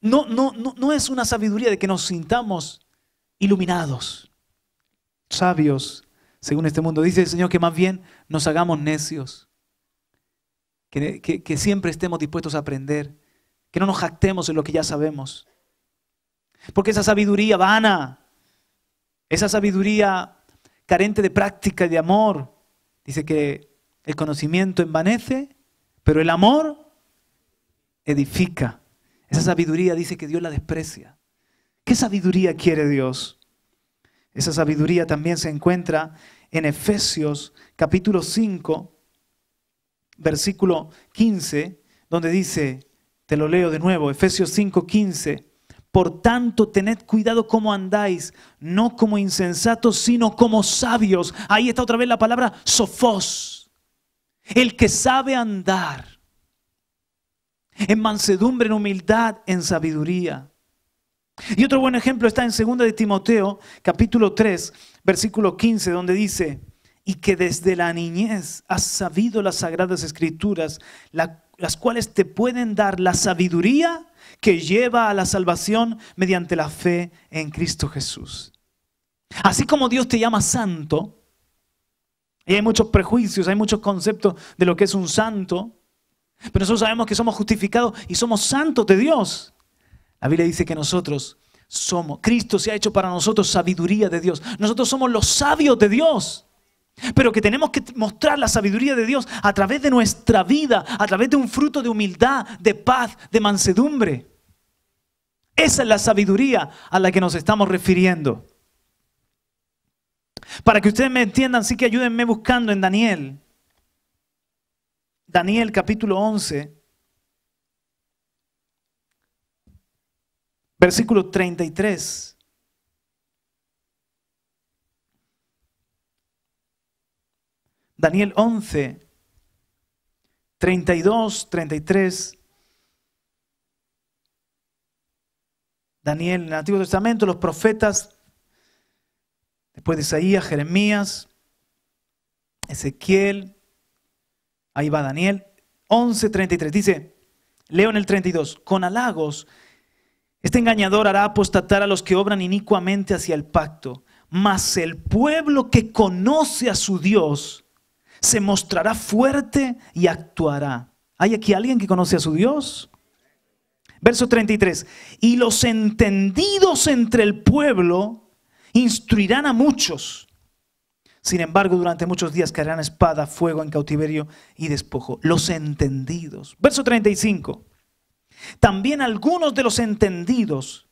no, no, no es una sabiduría de que nos sintamos iluminados, sabios, según este mundo. Dice el Señor que más bien nos hagamos necios que, siempre estemos dispuestos a aprender, que no nos jactemos en lo que ya sabemos. Porque esa sabiduría vana, esa sabiduría carente de práctica y de amor, dice que el conocimiento envanece, pero el amor edifica. Esa sabiduría dice que Dios la desprecia. ¿Qué sabiduría quiere Dios? Esa sabiduría también se encuentra en Efesios capítulo 5, versículo 15, donde dice, te lo leo de nuevo, Efesios 5, 15. Por tanto, tened cuidado cómo andáis, no como insensatos, sino como sabios. Ahí está otra vez la palabra sofós. El que sabe andar en mansedumbre, en humildad, en sabiduría. Y otro buen ejemplo está en 2 de Timoteo, capítulo 3, versículo 15, donde dice, y que desde la niñez has sabido las sagradas escrituras, las cuales te pueden dar la sabiduría que lleva a la salvación mediante la fe en Cristo Jesús. Así como Dios te llama santo, y hay muchos prejuicios, hay muchos conceptos de lo que es un santo, pero nosotros sabemos que somos justificados y somos santos de Dios. La Biblia dice que nosotros somos, Cristo se ha hecho para nosotros sabiduría de Dios, nosotros somos los sabios de Dios. Pero que tenemos que mostrar la sabiduría de Dios a través de nuestra vida, a través de un fruto de humildad, de paz, de mansedumbre. Esa es la sabiduría a la que nos estamos refiriendo. Para que ustedes me entiendan, sí que ayúdenme buscando en Daniel. Daniel capítulo 11, versículo 33. Daniel 11, 32, 33. Daniel, en el Antiguo Testamento, los profetas, después de Isaías, Jeremías, Ezequiel, ahí va Daniel, 11, 33. Dice, leo en el 32, con halagos, este engañador hará apostatar a los que obran inicuamente hacia el pacto, mas el pueblo que conoce a su Dios, se mostrará fuerte y actuará. ¿Hay aquí alguien que conoce a su Dios? Verso 33. Y los entendidos entre el pueblo instruirán a muchos. Sin embargo, durante muchos días caerán espada, fuego en cautiverio y despojo. Los entendidos. Verso 35. También algunos de los entendidos.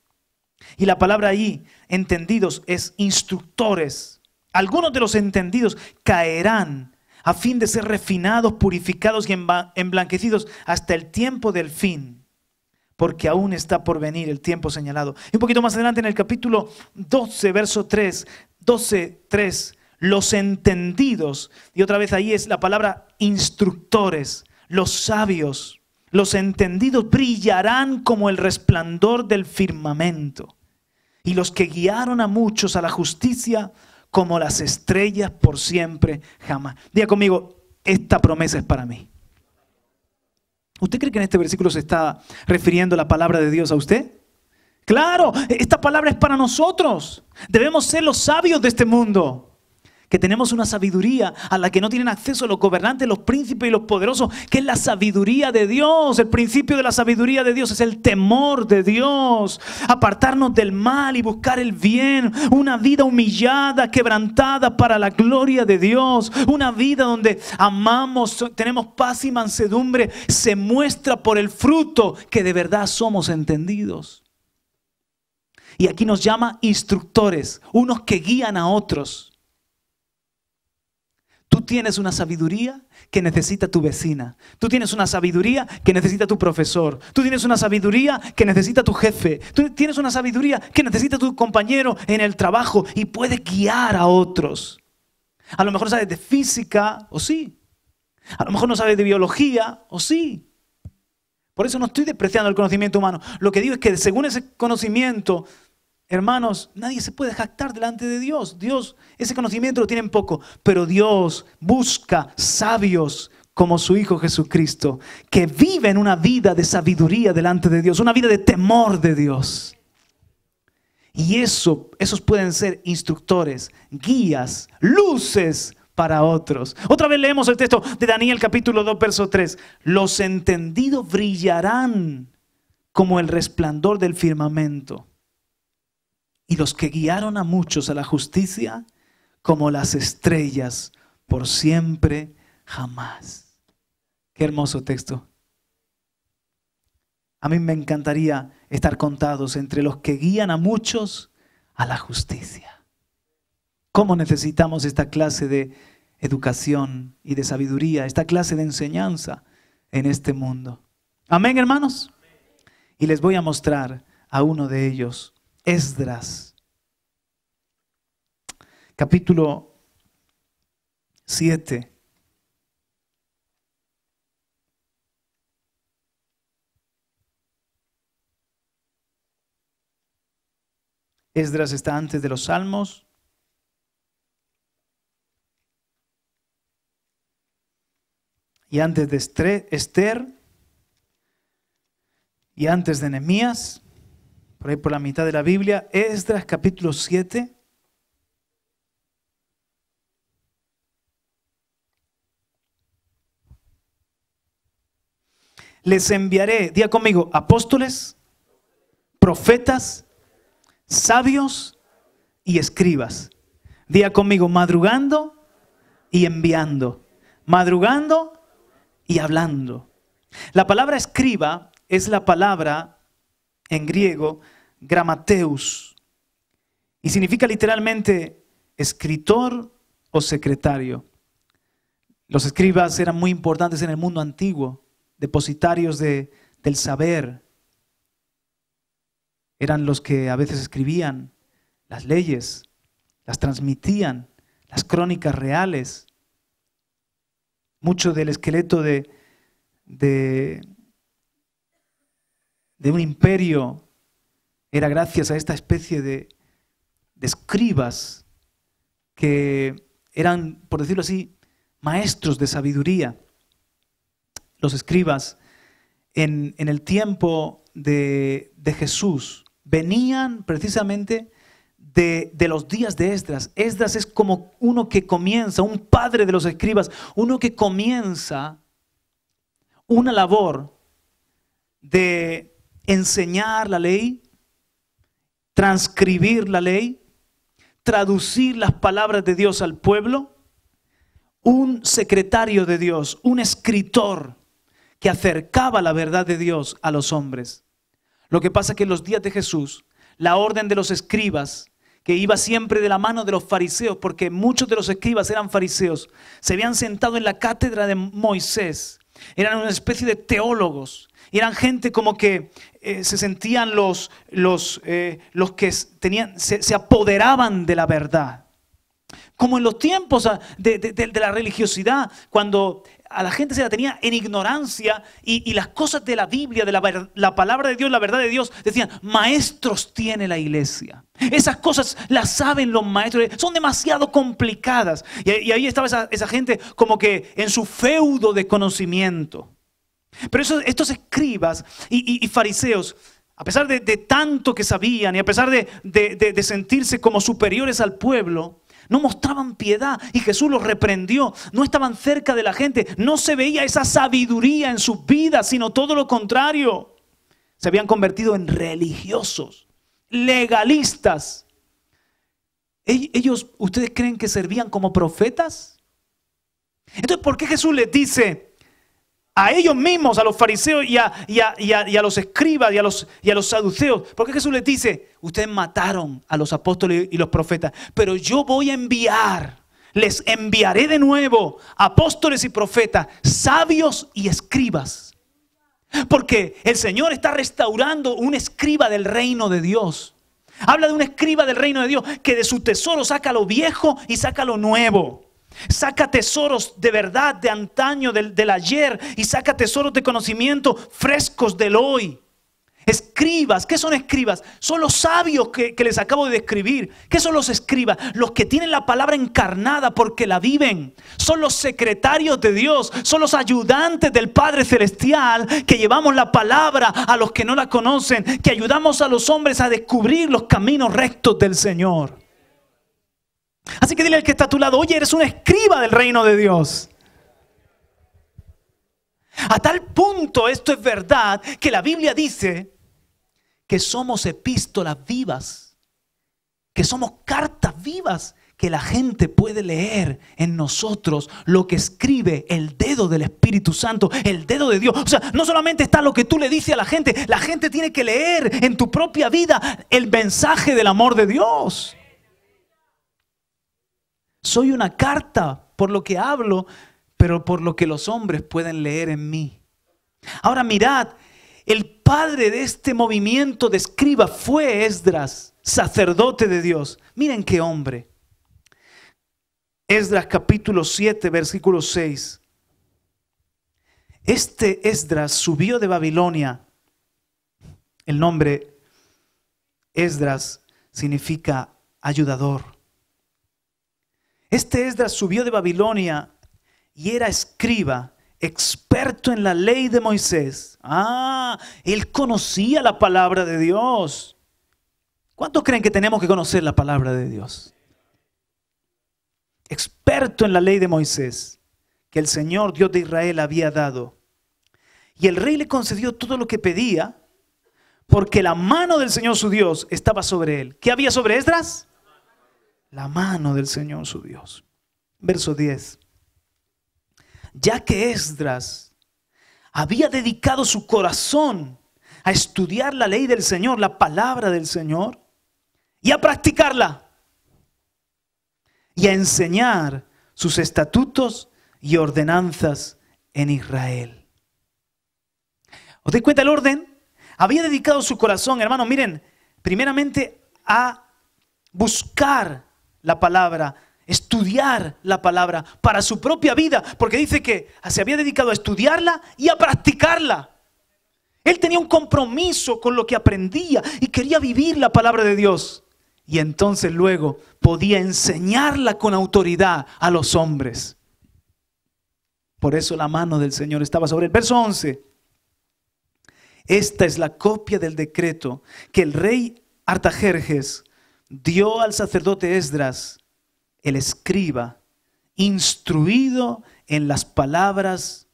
Y la palabra ahí, entendidos, es instructores. Algunos de los entendidos caerán a fin de ser refinados, purificados y emblanquecidos hasta el tiempo del fin, porque aún está por venir el tiempo señalado. Y un poquito más adelante en el capítulo 12, verso 3, 12, 3, los entendidos, y otra vez ahí es la palabra instructores, los sabios, los entendidos brillarán como el resplandor del firmamento. Y los que guiaron a muchos a la justicia como las estrellas por siempre, jamás. Diga conmigo, esta promesa es para mí. ¿Usted cree que en este versículo se está refiriendo la palabra de Dios a usted? Claro, esta palabra es para nosotros. Debemos ser los sabios de este mundo que tenemos una sabiduría a la que no tienen acceso los gobernantes, los príncipes y los poderosos, que es la sabiduría de Dios. El principio de la sabiduría de Dios es el temor de Dios, apartarnos del mal y buscar el bien, una vida humillada, quebrantada para la gloria de Dios, una vida donde amamos, tenemos paz y mansedumbre, se muestra por el fruto que de verdad somos entendidos. Y aquí nos llama instructores, unos que guían a otros tienes una sabiduría que necesita tu vecina. Tú tienes una sabiduría que necesita tu profesor. Tú tienes una sabiduría que necesita tu jefe. Tú tienes una sabiduría que necesita tu compañero en el trabajo y puede guiar a otros. A lo mejor sabes de física, o sí. A lo mejor no sabes de biología, o sí. Por eso no estoy despreciando el conocimiento humano. Lo que digo es que según ese conocimiento Hermanos, nadie se puede jactar delante de Dios. Dios, ese conocimiento lo tienen poco, pero Dios busca sabios como su Hijo Jesucristo, que viven una vida de sabiduría delante de Dios, una vida de temor de Dios. Y eso, esos pueden ser instructores, guías, luces para otros. Otra vez leemos el texto de Daniel capítulo 2, verso 3. Los entendidos brillarán como el resplandor del firmamento y los que guiaron a muchos a la justicia como las estrellas por siempre, jamás. Qué hermoso texto. A mí me encantaría estar contados entre los que guían a muchos a la justicia. ¿Cómo necesitamos esta clase de educación y de sabiduría, esta clase de enseñanza en este mundo? Amén, hermanos. Y les voy a mostrar a uno de ellos Esdras, capítulo 7. Esdras está antes de los Salmos. Y antes de Esther, y antes de Nehemías, por ahí por la mitad de la Biblia, Esdras capítulo 7. Les enviaré, día conmigo, apóstoles, profetas, sabios y escribas. Día conmigo, madrugando y enviando. Madrugando y hablando. La palabra escriba es la palabra en griego gramateus y significa literalmente escritor o secretario. Los escribas eran muy importantes en el mundo antiguo, depositarios del saber. Eran los que a veces escribían las leyes, las transmitían, las crónicas reales. Mucho del esqueleto de de un imperio era gracias a esta especie de, escribas que eran, por decirlo así, maestros de sabiduría. Los escribas en, el tiempo de, Jesús venían precisamente de, los días de Esdras. Esdras es como uno que comienza, un padre de los escribas, uno que comienza una labor de, enseñar la ley, transcribir la ley, traducir las palabras de Dios al pueblo, un secretario de Dios, un escritor que acercaba la verdad de Dios a los hombres. Lo que pasa es que en los días de Jesús, la orden de los escribas, que iba siempre de la mano de los fariseos, porque muchos de los escribas eran fariseos, se habían sentado en la cátedra de Moisés, eran una especie de teólogos, y eran gente como que eh, se sentían los, los, eh, los que tenían, se, apoderaban de la verdad. Como en los tiempos ah, de, la religiosidad, cuando a la gente se la tenía en ignorancia y, las cosas de la Biblia, de la, palabra de Dios, la verdad de Dios, decían, maestros tiene la iglesia. Esas cosas las saben los maestros, son demasiado complicadas. Y, ahí estaba esa, esa gente como que en su feudo de conocimiento. Pero estos escribas y, fariseos, a pesar de, tanto que sabían y a pesar de, de sentirse como superiores al pueblo, no mostraban piedad y Jesús los reprendió. No estaban cerca de la gente. No se veía esa sabiduría en sus vidas, sino todo lo contrario. Se habían convertido en religiosos, legalistas. ¿E-, ellos, ¿ustedes creen que servían como profetas? Entonces, ¿por qué Jesús les dice, a ellos mismos, a los fariseos y a, los escribas y a los, y a los saduceos. Porque Jesús les dice, ustedes mataron a los apóstoles y los profetas, pero yo voy a enviar, les enviaré de nuevo apóstoles y profetas, sabios y escribas. Porque el Señor está restaurando un escriba del reino de Dios. Habla de un escriba del reino de Dios que de su tesoro saca lo viejo y saca lo nuevo. Saca tesoros de verdad, de antaño, del, ayer, y saca tesoros de conocimiento frescos del hoy. Escribas, ¿qué son escribas? Son los sabios que, que, les acabo de describir. ¿Qué son los escribas? Los que tienen la palabra encarnada porque la viven. Son los secretarios de Dios, son los ayudantes del Padre Celestial que llevamos la palabra a los que no la conocen, que ayudamos a los hombres a descubrir los caminos rectos del Señor. Así que dile al que está a tu lado, oye, eres un escriba del reino de Dios. A tal punto esto es verdad que la Biblia dice que somos epístolas vivas, que somos cartas vivas que la gente puede leer en nosotros lo que escribe el dedo del Espíritu Santo, el dedo de Dios. O sea, no solamente está lo que tú le dices a la gente, la gente tiene que leer en tu propia vida el mensaje del amor de Dios. Soy una carta por lo que hablo, pero por lo que los hombres pueden leer en mí. Ahora mirad, el padre de este movimiento de escriba fue Esdras, sacerdote de Dios. Miren qué hombre. Esdras capítulo 7, versículo 6. Este Esdras subió de Babilonia. El nombre Esdras significa ayudador. Este Esdras subió de Babilonia y era escriba, experto en la ley de Moisés. Ah, él conocía la palabra de Dios. ¿Cuántos creen que tenemos que conocer la palabra de Dios? Experto en la ley de Moisés, que el Señor Dios de Israel había dado. Y el rey le concedió todo lo que pedía, porque la mano del Señor su Dios estaba sobre él. ¿Qué había sobre Esdras? la mano del Señor su Dios. Verso 10. Ya que Esdras había dedicado su corazón a estudiar la ley del Señor, la palabra del Señor, y a practicarla, y a enseñar sus estatutos y ordenanzas en Israel. ¿Os dais cuenta el orden? Había dedicado su corazón, hermano, miren, primeramente a buscar la palabra, estudiar la palabra para su propia vida, porque dice que se había dedicado a estudiarla y a practicarla. Él tenía un compromiso con lo que aprendía y quería vivir la palabra de Dios. Y entonces luego podía enseñarla con autoridad a los hombres. Por eso la mano del Señor estaba sobre él. Verso 11. Esta es la copia del decreto que el rey Artajerjes dio al sacerdote Esdras, el escriba, instruido en las palabras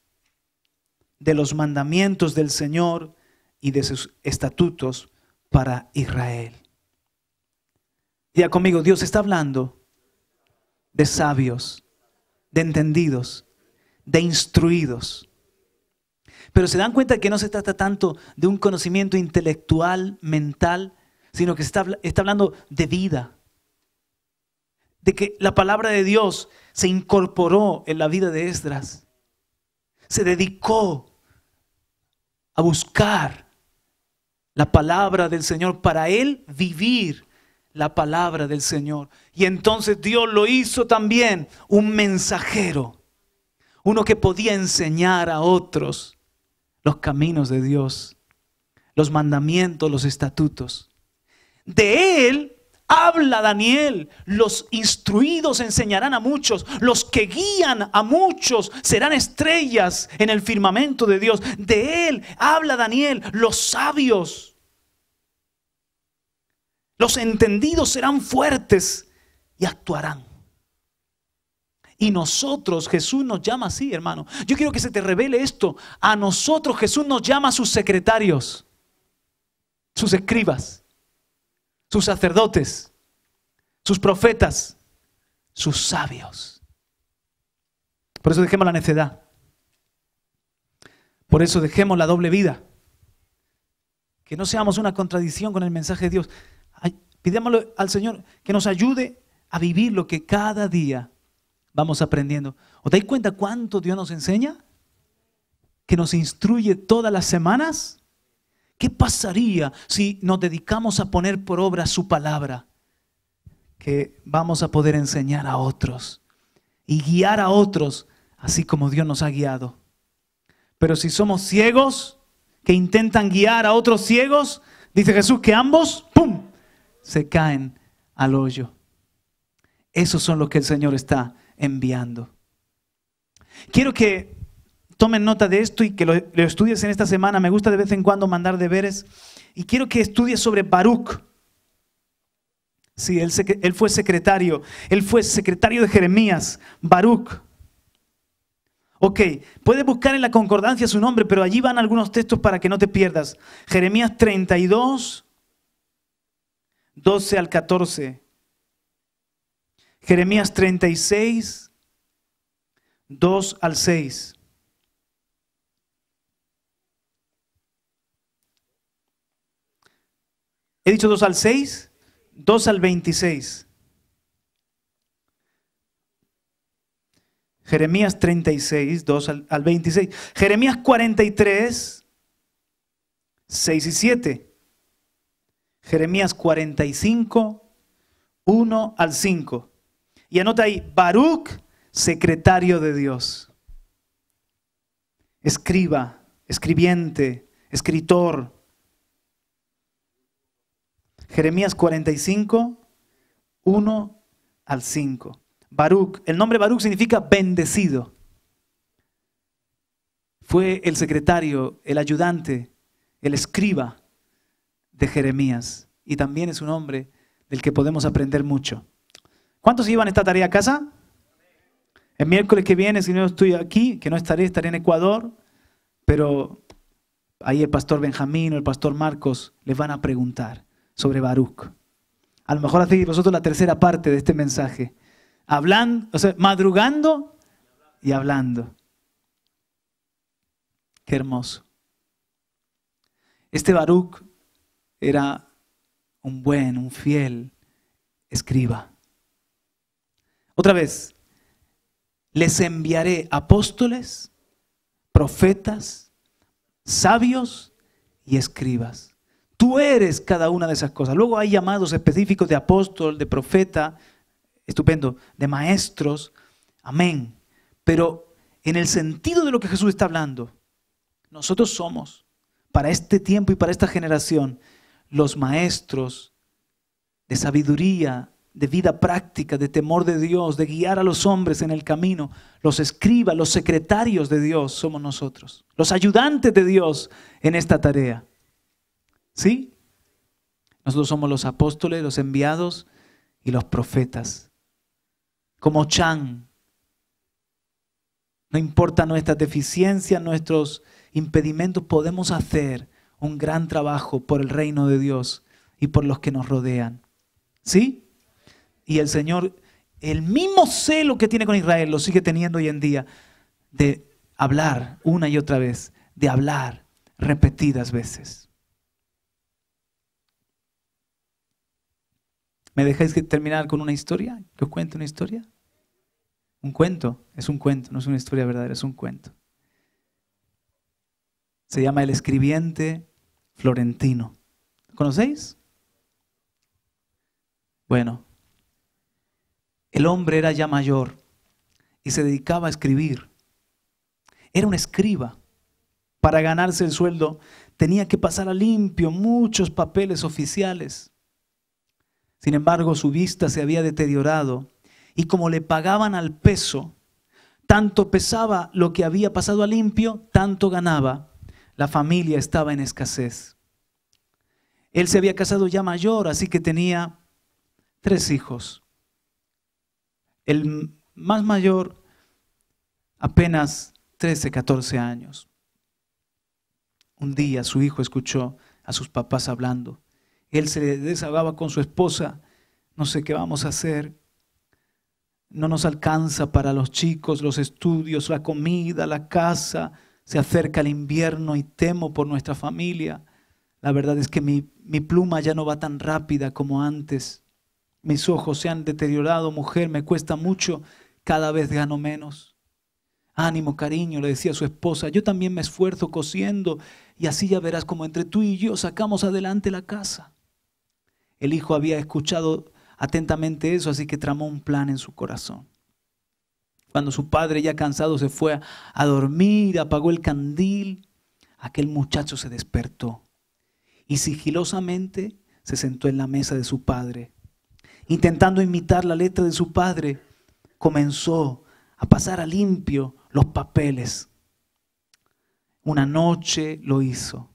de los mandamientos del Señor y de sus estatutos para Israel. ya conmigo, Dios está hablando de sabios, de entendidos, de instruidos. Pero se dan cuenta que no se trata tanto de un conocimiento intelectual, mental, sino que está, está hablando de vida. De que la palabra de Dios se incorporó en la vida de Esdras. Se dedicó a buscar la palabra del Señor, para él vivir la palabra del Señor. Y entonces Dios lo hizo también un mensajero, uno que podía enseñar a otros los caminos de Dios, los mandamientos, los estatutos. De él habla Daniel. Los instruidos enseñarán a muchos. Los que guían a muchos serán estrellas en el firmamento de Dios. De él habla Daniel. Los sabios. Los entendidos serán fuertes y actuarán. Y nosotros, Jesús nos llama así, hermano. Yo quiero que se te revele esto. A nosotros Jesús nos llama a sus secretarios, sus escribas sus sacerdotes, sus profetas, sus sabios. Por eso dejemos la necedad. Por eso dejemos la doble vida. Que no seamos una contradicción con el mensaje de Dios. Pidámosle al Señor que nos ayude a vivir lo que cada día vamos aprendiendo. ¿Os dais cuenta cuánto Dios nos enseña? Que nos instruye todas las semanas. ¿Qué pasaría si nos dedicamos a poner por obra su palabra? Que vamos a poder enseñar a otros y guiar a otros así como Dios nos ha guiado. Pero si somos ciegos que intentan guiar a otros ciegos, dice Jesús que ambos, ¡pum!, se caen al hoyo. Esos son los que el Señor está enviando. Quiero que tomen nota de esto y que lo, estudies en esta semana. Me gusta de vez en cuando mandar deberes. Y quiero que estudies sobre Baruch. Sí, él, él fue secretario. Él fue secretario de Jeremías. Baruch. Ok, puedes buscar en la concordancia su nombre, pero allí van algunos textos para que no te pierdas. Jeremías 32, 12 al 14. Jeremías 36, 2 al 6. He dicho 2 al 6, 2 al 26. Jeremías 36, 2 al, 26. Jeremías 43, 6 y 7. Jeremías 45, 1 al 5. Y anota ahí, Baruch, secretario de Dios. Escriba, escribiente, escritor, Jeremías 45, 1 al 5. Baruch, el nombre Baruch significa bendecido. Fue el secretario, el ayudante, el escriba de Jeremías. Y también es un hombre del que podemos aprender mucho. ¿Cuántos a esta tarea a casa? El miércoles que viene, si no estoy aquí, que no estaré, estaré en Ecuador, pero ahí el pastor Benjamín o el pastor Marcos les van a preguntar sobre Baruch. A lo mejor hacéis vosotros la tercera parte de este mensaje. Hablando, o sea, madrugando y hablando. Qué hermoso. Este Baruch era un buen, un fiel escriba. Otra vez, les enviaré apóstoles, profetas, sabios y escribas. Tú eres cada una de esas cosas. Luego hay llamados específicos de apóstol, de profeta, estupendo, de maestros. Amén. Pero en el sentido de lo que Jesús está hablando, nosotros somos, para este tiempo y para esta generación, los maestros de sabiduría, de vida práctica, de temor de Dios, de guiar a los hombres en el camino, los escribas, los secretarios de Dios somos nosotros, los ayudantes de Dios en esta tarea. ¿Sí? Nosotros somos los apóstoles, los enviados y los profetas. Como Chan. No importa nuestras deficiencias, nuestros impedimentos, podemos hacer un gran trabajo por el reino de Dios y por los que nos rodean. ¿Sí? Y el Señor, el mismo celo que tiene con Israel, lo sigue teniendo hoy en día, de hablar una y otra vez, de hablar repetidas veces. ¿Me dejáis que terminar con una historia? ¿Que os cuento una historia? Un cuento, es un cuento, no es una historia verdadera, es un cuento. Se llama El escribiente florentino. conocéis? Bueno, el hombre era ya mayor y se dedicaba a escribir. Era un escriba. Para ganarse el sueldo tenía que pasar a limpio muchos papeles oficiales sin embargo, su vista se había deteriorado y como le pagaban al peso, tanto pesaba lo que había pasado a limpio, tanto ganaba. La familia estaba en escasez. Él se había casado ya mayor, así que tenía tres hijos. El más mayor apenas 13, 14 años. Un día su hijo escuchó a sus papás hablando él se desahogaba con su esposa, no sé qué vamos a hacer, no nos alcanza para los chicos, los estudios, la comida, la casa, se acerca el invierno y temo por nuestra familia. La verdad es que mi, pluma ya no va tan rápida como antes. Mis ojos se han deteriorado, mujer, me cuesta mucho, cada vez gano menos. Ánimo, cariño, le decía su esposa, yo también me esfuerzo cosiendo y así ya verás como entre tú y yo sacamos adelante la casa. El hijo había escuchado atentamente eso, así que tramó un plan en su corazón. Cuando su padre ya cansado se fue a dormir, apagó el candil, aquel muchacho se despertó y sigilosamente se sentó en la mesa de su padre. Intentando imitar la letra de su padre, comenzó a pasar a limpio los papeles. Una noche lo hizo.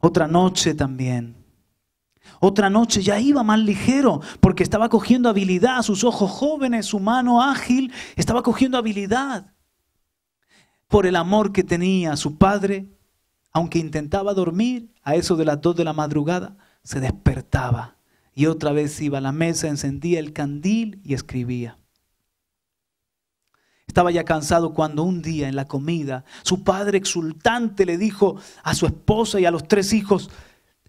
Otra noche también. Otra noche ya iba más ligero porque estaba cogiendo habilidad, sus ojos jóvenes, su mano ágil, estaba cogiendo habilidad. Por el amor que tenía a su padre, aunque intentaba dormir, a eso de las dos de la madrugada, se despertaba y otra vez iba a la mesa, encendía el candil y escribía. Estaba ya cansado cuando un día en la comida su padre exultante le dijo a su esposa y a los tres hijos,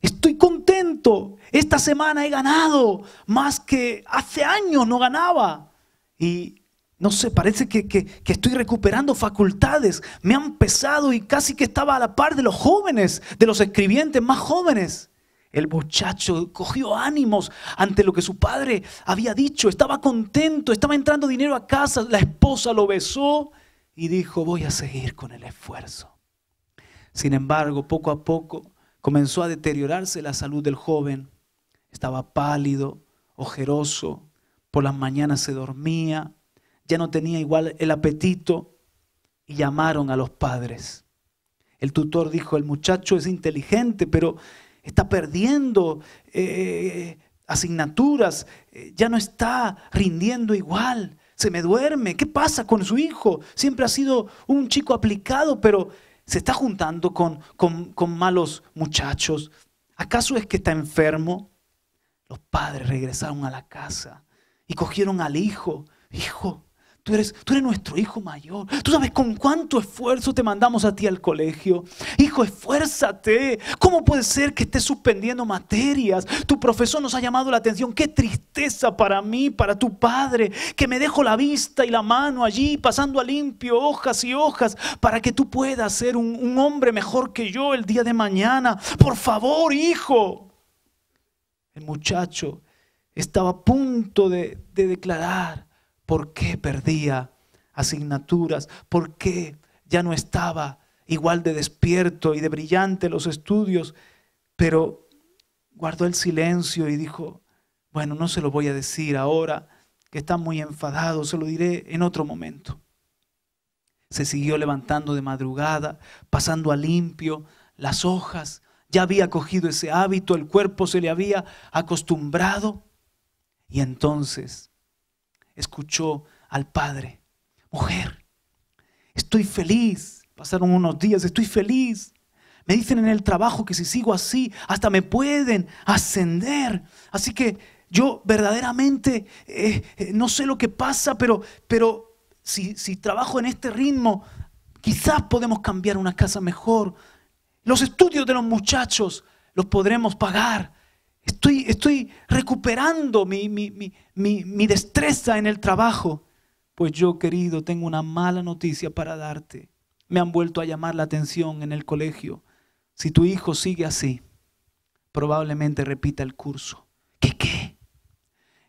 estoy esta semana he ganado más que hace años no ganaba. Y no sé, parece que, que, estoy recuperando facultades. Me han pesado y casi que estaba a la par de los jóvenes, de los escribientes más jóvenes. El muchacho cogió ánimos ante lo que su padre había dicho. Estaba contento, estaba entrando dinero a casa. La esposa lo besó y dijo, voy a seguir con el esfuerzo. Sin embargo, poco a poco Comenzó a deteriorarse la salud del joven. Estaba pálido, ojeroso, por las mañanas se dormía, ya no tenía igual el apetito y llamaron a los padres. El tutor dijo, el muchacho es inteligente, pero está perdiendo eh, asignaturas, eh, ya no está rindiendo igual, se me duerme, ¿qué pasa con su hijo? Siempre ha sido un chico aplicado, pero ¿Se está juntando con, con, con malos muchachos? ¿Acaso es que está enfermo? Los padres regresaron a la casa y cogieron al hijo. Hijo, Tú eres, nuestro hijo mayor. Tú sabes con cuánto esfuerzo te mandamos a ti al colegio. Hijo, esfuérzate. ¿Cómo puede ser que estés suspendiendo materias? Tu profesor nos ha llamado la atención. Qué tristeza para mí, para tu padre, que me dejo la vista y la mano allí pasando a limpio hojas y hojas para que tú puedas ser un, hombre mejor que yo el día de mañana. Por favor, hijo. El muchacho estaba a punto de declarar por qué perdía asignaturas, por qué ya no estaba igual de despierto y de brillante los estudios, pero guardó el silencio y dijo, bueno, no se lo voy a decir ahora, que está muy enfadado, se lo diré en otro momento. Se siguió levantando de madrugada, pasando a limpio las hojas, ya había cogido ese hábito, el cuerpo se le había acostumbrado, y entonces escuchó al padre. Mujer, estoy feliz. Pasaron unos días, estoy feliz. Me dicen en el trabajo que si sigo así, hasta me pueden ascender. Así que yo verdaderamente eh, eh, no sé lo que pasa, pero, pero si, si trabajo en este ritmo, quizás podemos cambiar una casa mejor. Los estudios de los muchachos los podremos pagar. Estoy, recuperando mi, mi, mi destreza en el trabajo. Pues yo, querido, tengo una mala noticia para darte. Me han vuelto a llamar la atención en el colegio. Si tu hijo sigue así, probablemente repita el curso. ¿Qué qué?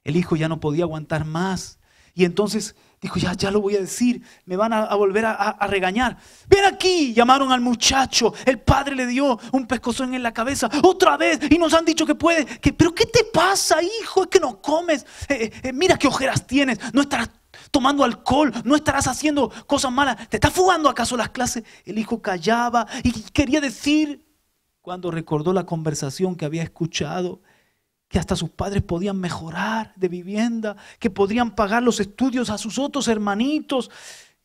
El hijo ya no podía aguantar más. Y entonces Dijo, ya, ya lo voy a decir, me van a, volver a, regañar. Ven aquí, llamaron al muchacho, el padre le dio un pescozón en la cabeza, otra vez, y nos han dicho que puede, que, pero ¿qué te pasa, hijo? Es que no comes, eh, eh, eh, mira qué ojeras tienes, no estarás tomando alcohol, no estarás haciendo cosas malas, ¿te estás fugando acaso las clases? El hijo callaba y quería decir, cuando recordó la conversación que había escuchado, que hasta sus padres podían mejorar de vivienda, que podrían pagar los estudios a sus otros hermanitos.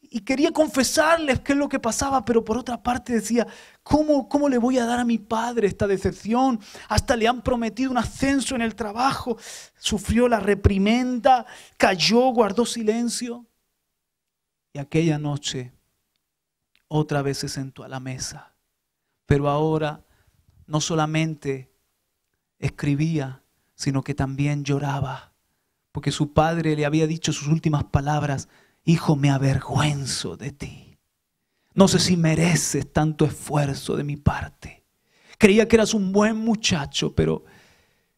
Y quería confesarles qué es lo que pasaba, pero por otra parte decía, ¿cómo, ¿cómo le voy a dar a mi padre esta decepción? Hasta le han prometido un ascenso en el trabajo. Sufrió la reprimenda, cayó, guardó silencio. Y aquella noche otra vez se sentó a la mesa. Pero ahora no solamente escribía, sino que también lloraba, porque su padre le había dicho sus últimas palabras, Hijo, me avergüenzo de ti. No sé si mereces tanto esfuerzo de mi parte. Creía que eras un buen muchacho, pero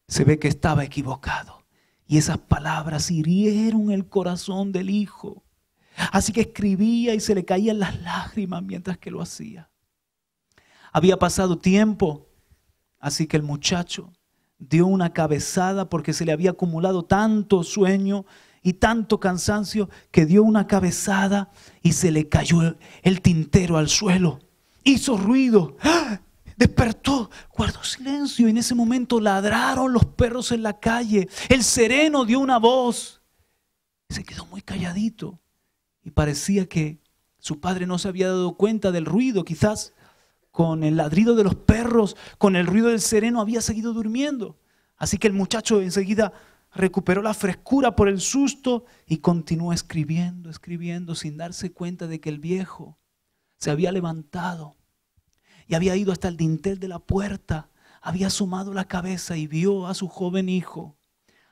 se ve que estaba equivocado. Y esas palabras hirieron el corazón del hijo. Así que escribía y se le caían las lágrimas mientras que lo hacía. Había pasado tiempo, así que el muchacho dio una cabezada porque se le había acumulado tanto sueño y tanto cansancio que dio una cabezada y se le cayó el, tintero al suelo. Hizo ruido, ¡Ah! despertó, guardó silencio y en ese momento ladraron los perros en la calle. El sereno dio una voz. Se quedó muy calladito y parecía que su padre no se había dado cuenta del ruido, quizás con el ladrido de los perros, con el ruido del sereno, había seguido durmiendo. Así que el muchacho enseguida recuperó la frescura por el susto y continuó escribiendo, escribiendo, sin darse cuenta de que el viejo se había levantado y había ido hasta el dintel de la puerta, había asomado la cabeza y vio a su joven hijo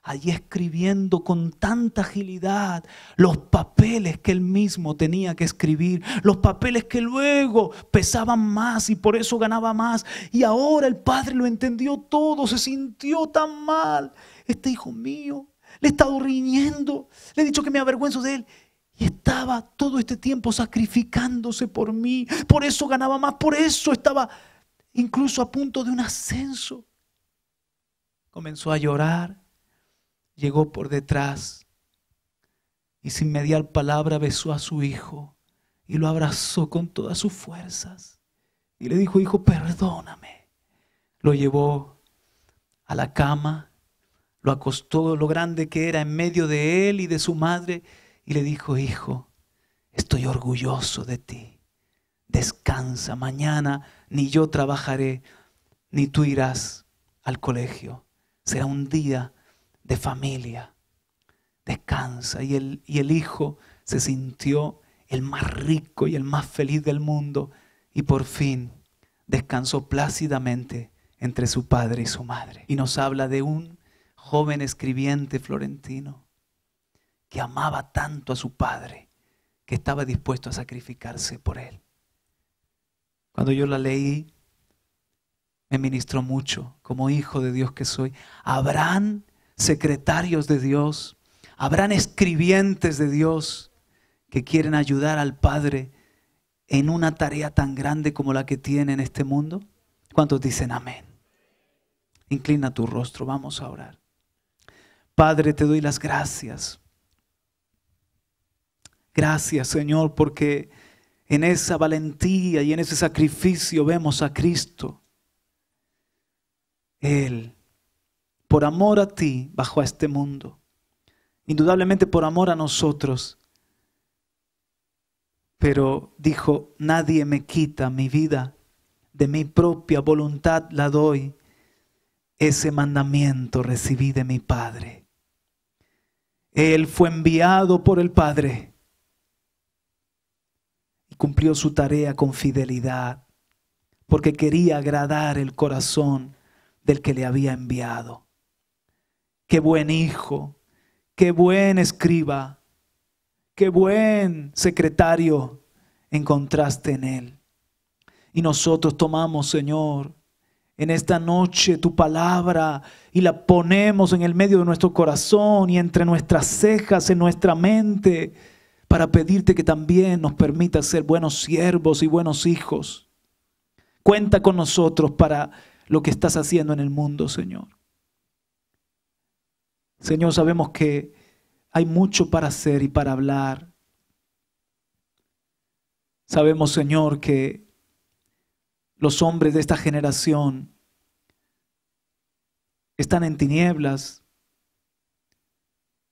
allí escribiendo con tanta agilidad los papeles que él mismo tenía que escribir, los papeles que luego pesaban más y por eso ganaba más. Y ahora el padre lo entendió todo, se sintió tan mal. Este hijo mío, le he estado riñendo, le he dicho que me avergüenzo de él. Y estaba todo este tiempo sacrificándose por mí, por eso ganaba más, por eso estaba incluso a punto de un ascenso. Comenzó a llorar llegó por detrás y sin mediar palabra besó a su hijo y lo abrazó con todas sus fuerzas y le dijo, hijo, perdóname. Lo llevó a la cama, lo acostó lo grande que era en medio de él y de su madre y le dijo, hijo, estoy orgulloso de ti. Descansa, mañana ni yo trabajaré, ni tú irás al colegio. Será un día de familia. Descansa. Y el, y el hijo se sintió el más rico y el más feliz del mundo y por fin descansó plácidamente entre su padre y su madre. Y nos habla de un joven escribiente florentino que amaba tanto a su padre que estaba dispuesto a sacrificarse por él. Cuando yo la leí, me ministró mucho, como hijo de Dios que soy. Abraham secretarios de Dios, habrán escribientes de Dios que quieren ayudar al Padre en una tarea tan grande como la que tiene en este mundo? ¿Cuántos dicen amén? Inclina tu rostro, vamos a orar. Padre, te doy las gracias. Gracias, Señor, porque en esa valentía y en ese sacrificio vemos a Cristo. Él por amor a ti bajo a este mundo, indudablemente por amor a nosotros. Pero dijo, nadie me quita mi vida, de mi propia voluntad la doy. Ese mandamiento recibí de mi Padre. Él fue enviado por el Padre y cumplió su tarea con fidelidad, porque quería agradar el corazón del que le había enviado qué buen hijo, qué buen escriba, qué buen secretario encontraste en él. Y nosotros tomamos, Señor, en esta noche tu palabra y la ponemos en el medio de nuestro corazón y entre nuestras cejas, en nuestra mente, para pedirte que también nos permita ser buenos siervos y buenos hijos. Cuenta con nosotros para lo que estás haciendo en el mundo, Señor. Señor, sabemos que hay mucho para hacer y para hablar. Sabemos, Señor, que los hombres de esta generación están en tinieblas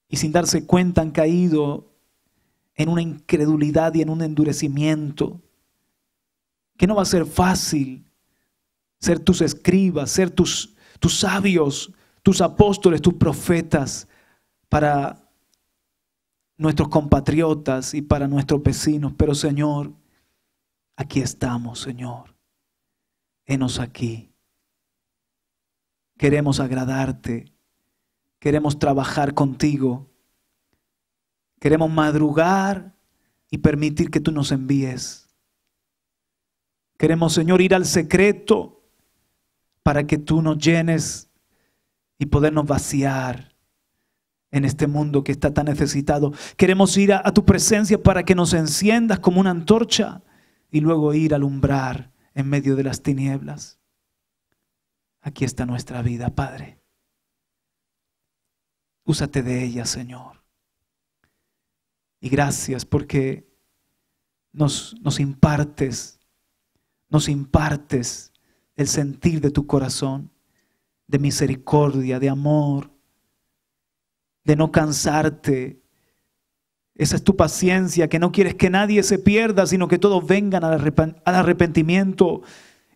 y sin darse cuenta han caído en una incredulidad y en un endurecimiento, que no va a ser fácil ser tus escribas, ser tus, tus sabios, tus apóstoles, tus profetas, para nuestros compatriotas y para nuestros vecinos. Pero Señor, aquí estamos, Señor. Henos aquí. Queremos agradarte. Queremos trabajar contigo. Queremos madrugar y permitir que tú nos envíes. Queremos, Señor, ir al secreto para que tú nos llenes y podernos vaciar en este mundo que está tan necesitado. Queremos ir a, tu presencia para que nos enciendas como una antorcha y luego ir a alumbrar en medio de las tinieblas. Aquí está nuestra vida, Padre. Úsate de ella, Señor. Y gracias porque nos, nos, impartes, nos impartes el sentir de tu corazón de misericordia, de amor, de no cansarte. Esa es tu paciencia, que no quieres que nadie se pierda, sino que todos vengan al arrepentimiento.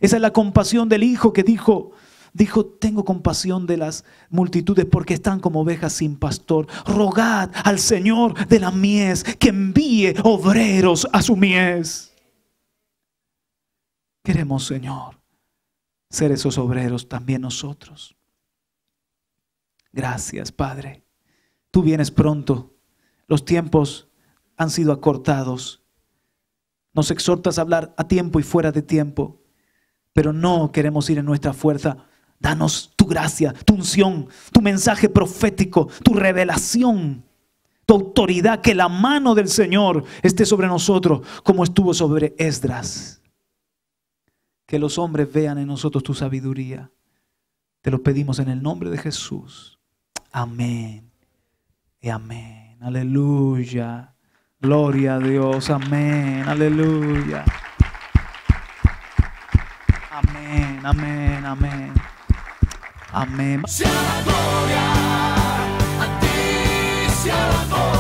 Esa es la compasión del Hijo que dijo, dijo, tengo compasión de las multitudes porque están como ovejas sin pastor. Rogad al Señor de la mies que envíe obreros a su mies. Queremos, Señor, ser esos obreros también nosotros. Gracias, Padre. Tú vienes pronto. Los tiempos han sido acortados. Nos exhortas a hablar a tiempo y fuera de tiempo, pero no queremos ir en nuestra fuerza. Danos tu gracia, tu unción, tu mensaje profético, tu revelación, tu autoridad, que la mano del Señor esté sobre nosotros como estuvo sobre Esdras que los hombres vean en nosotros tu sabiduría. Te lo pedimos en el nombre de Jesús. Amén. Y amén. Aleluya. Gloria a Dios. Amén. Aleluya. Amén. Amén. Amén. Amén. Sea la gloria. A ti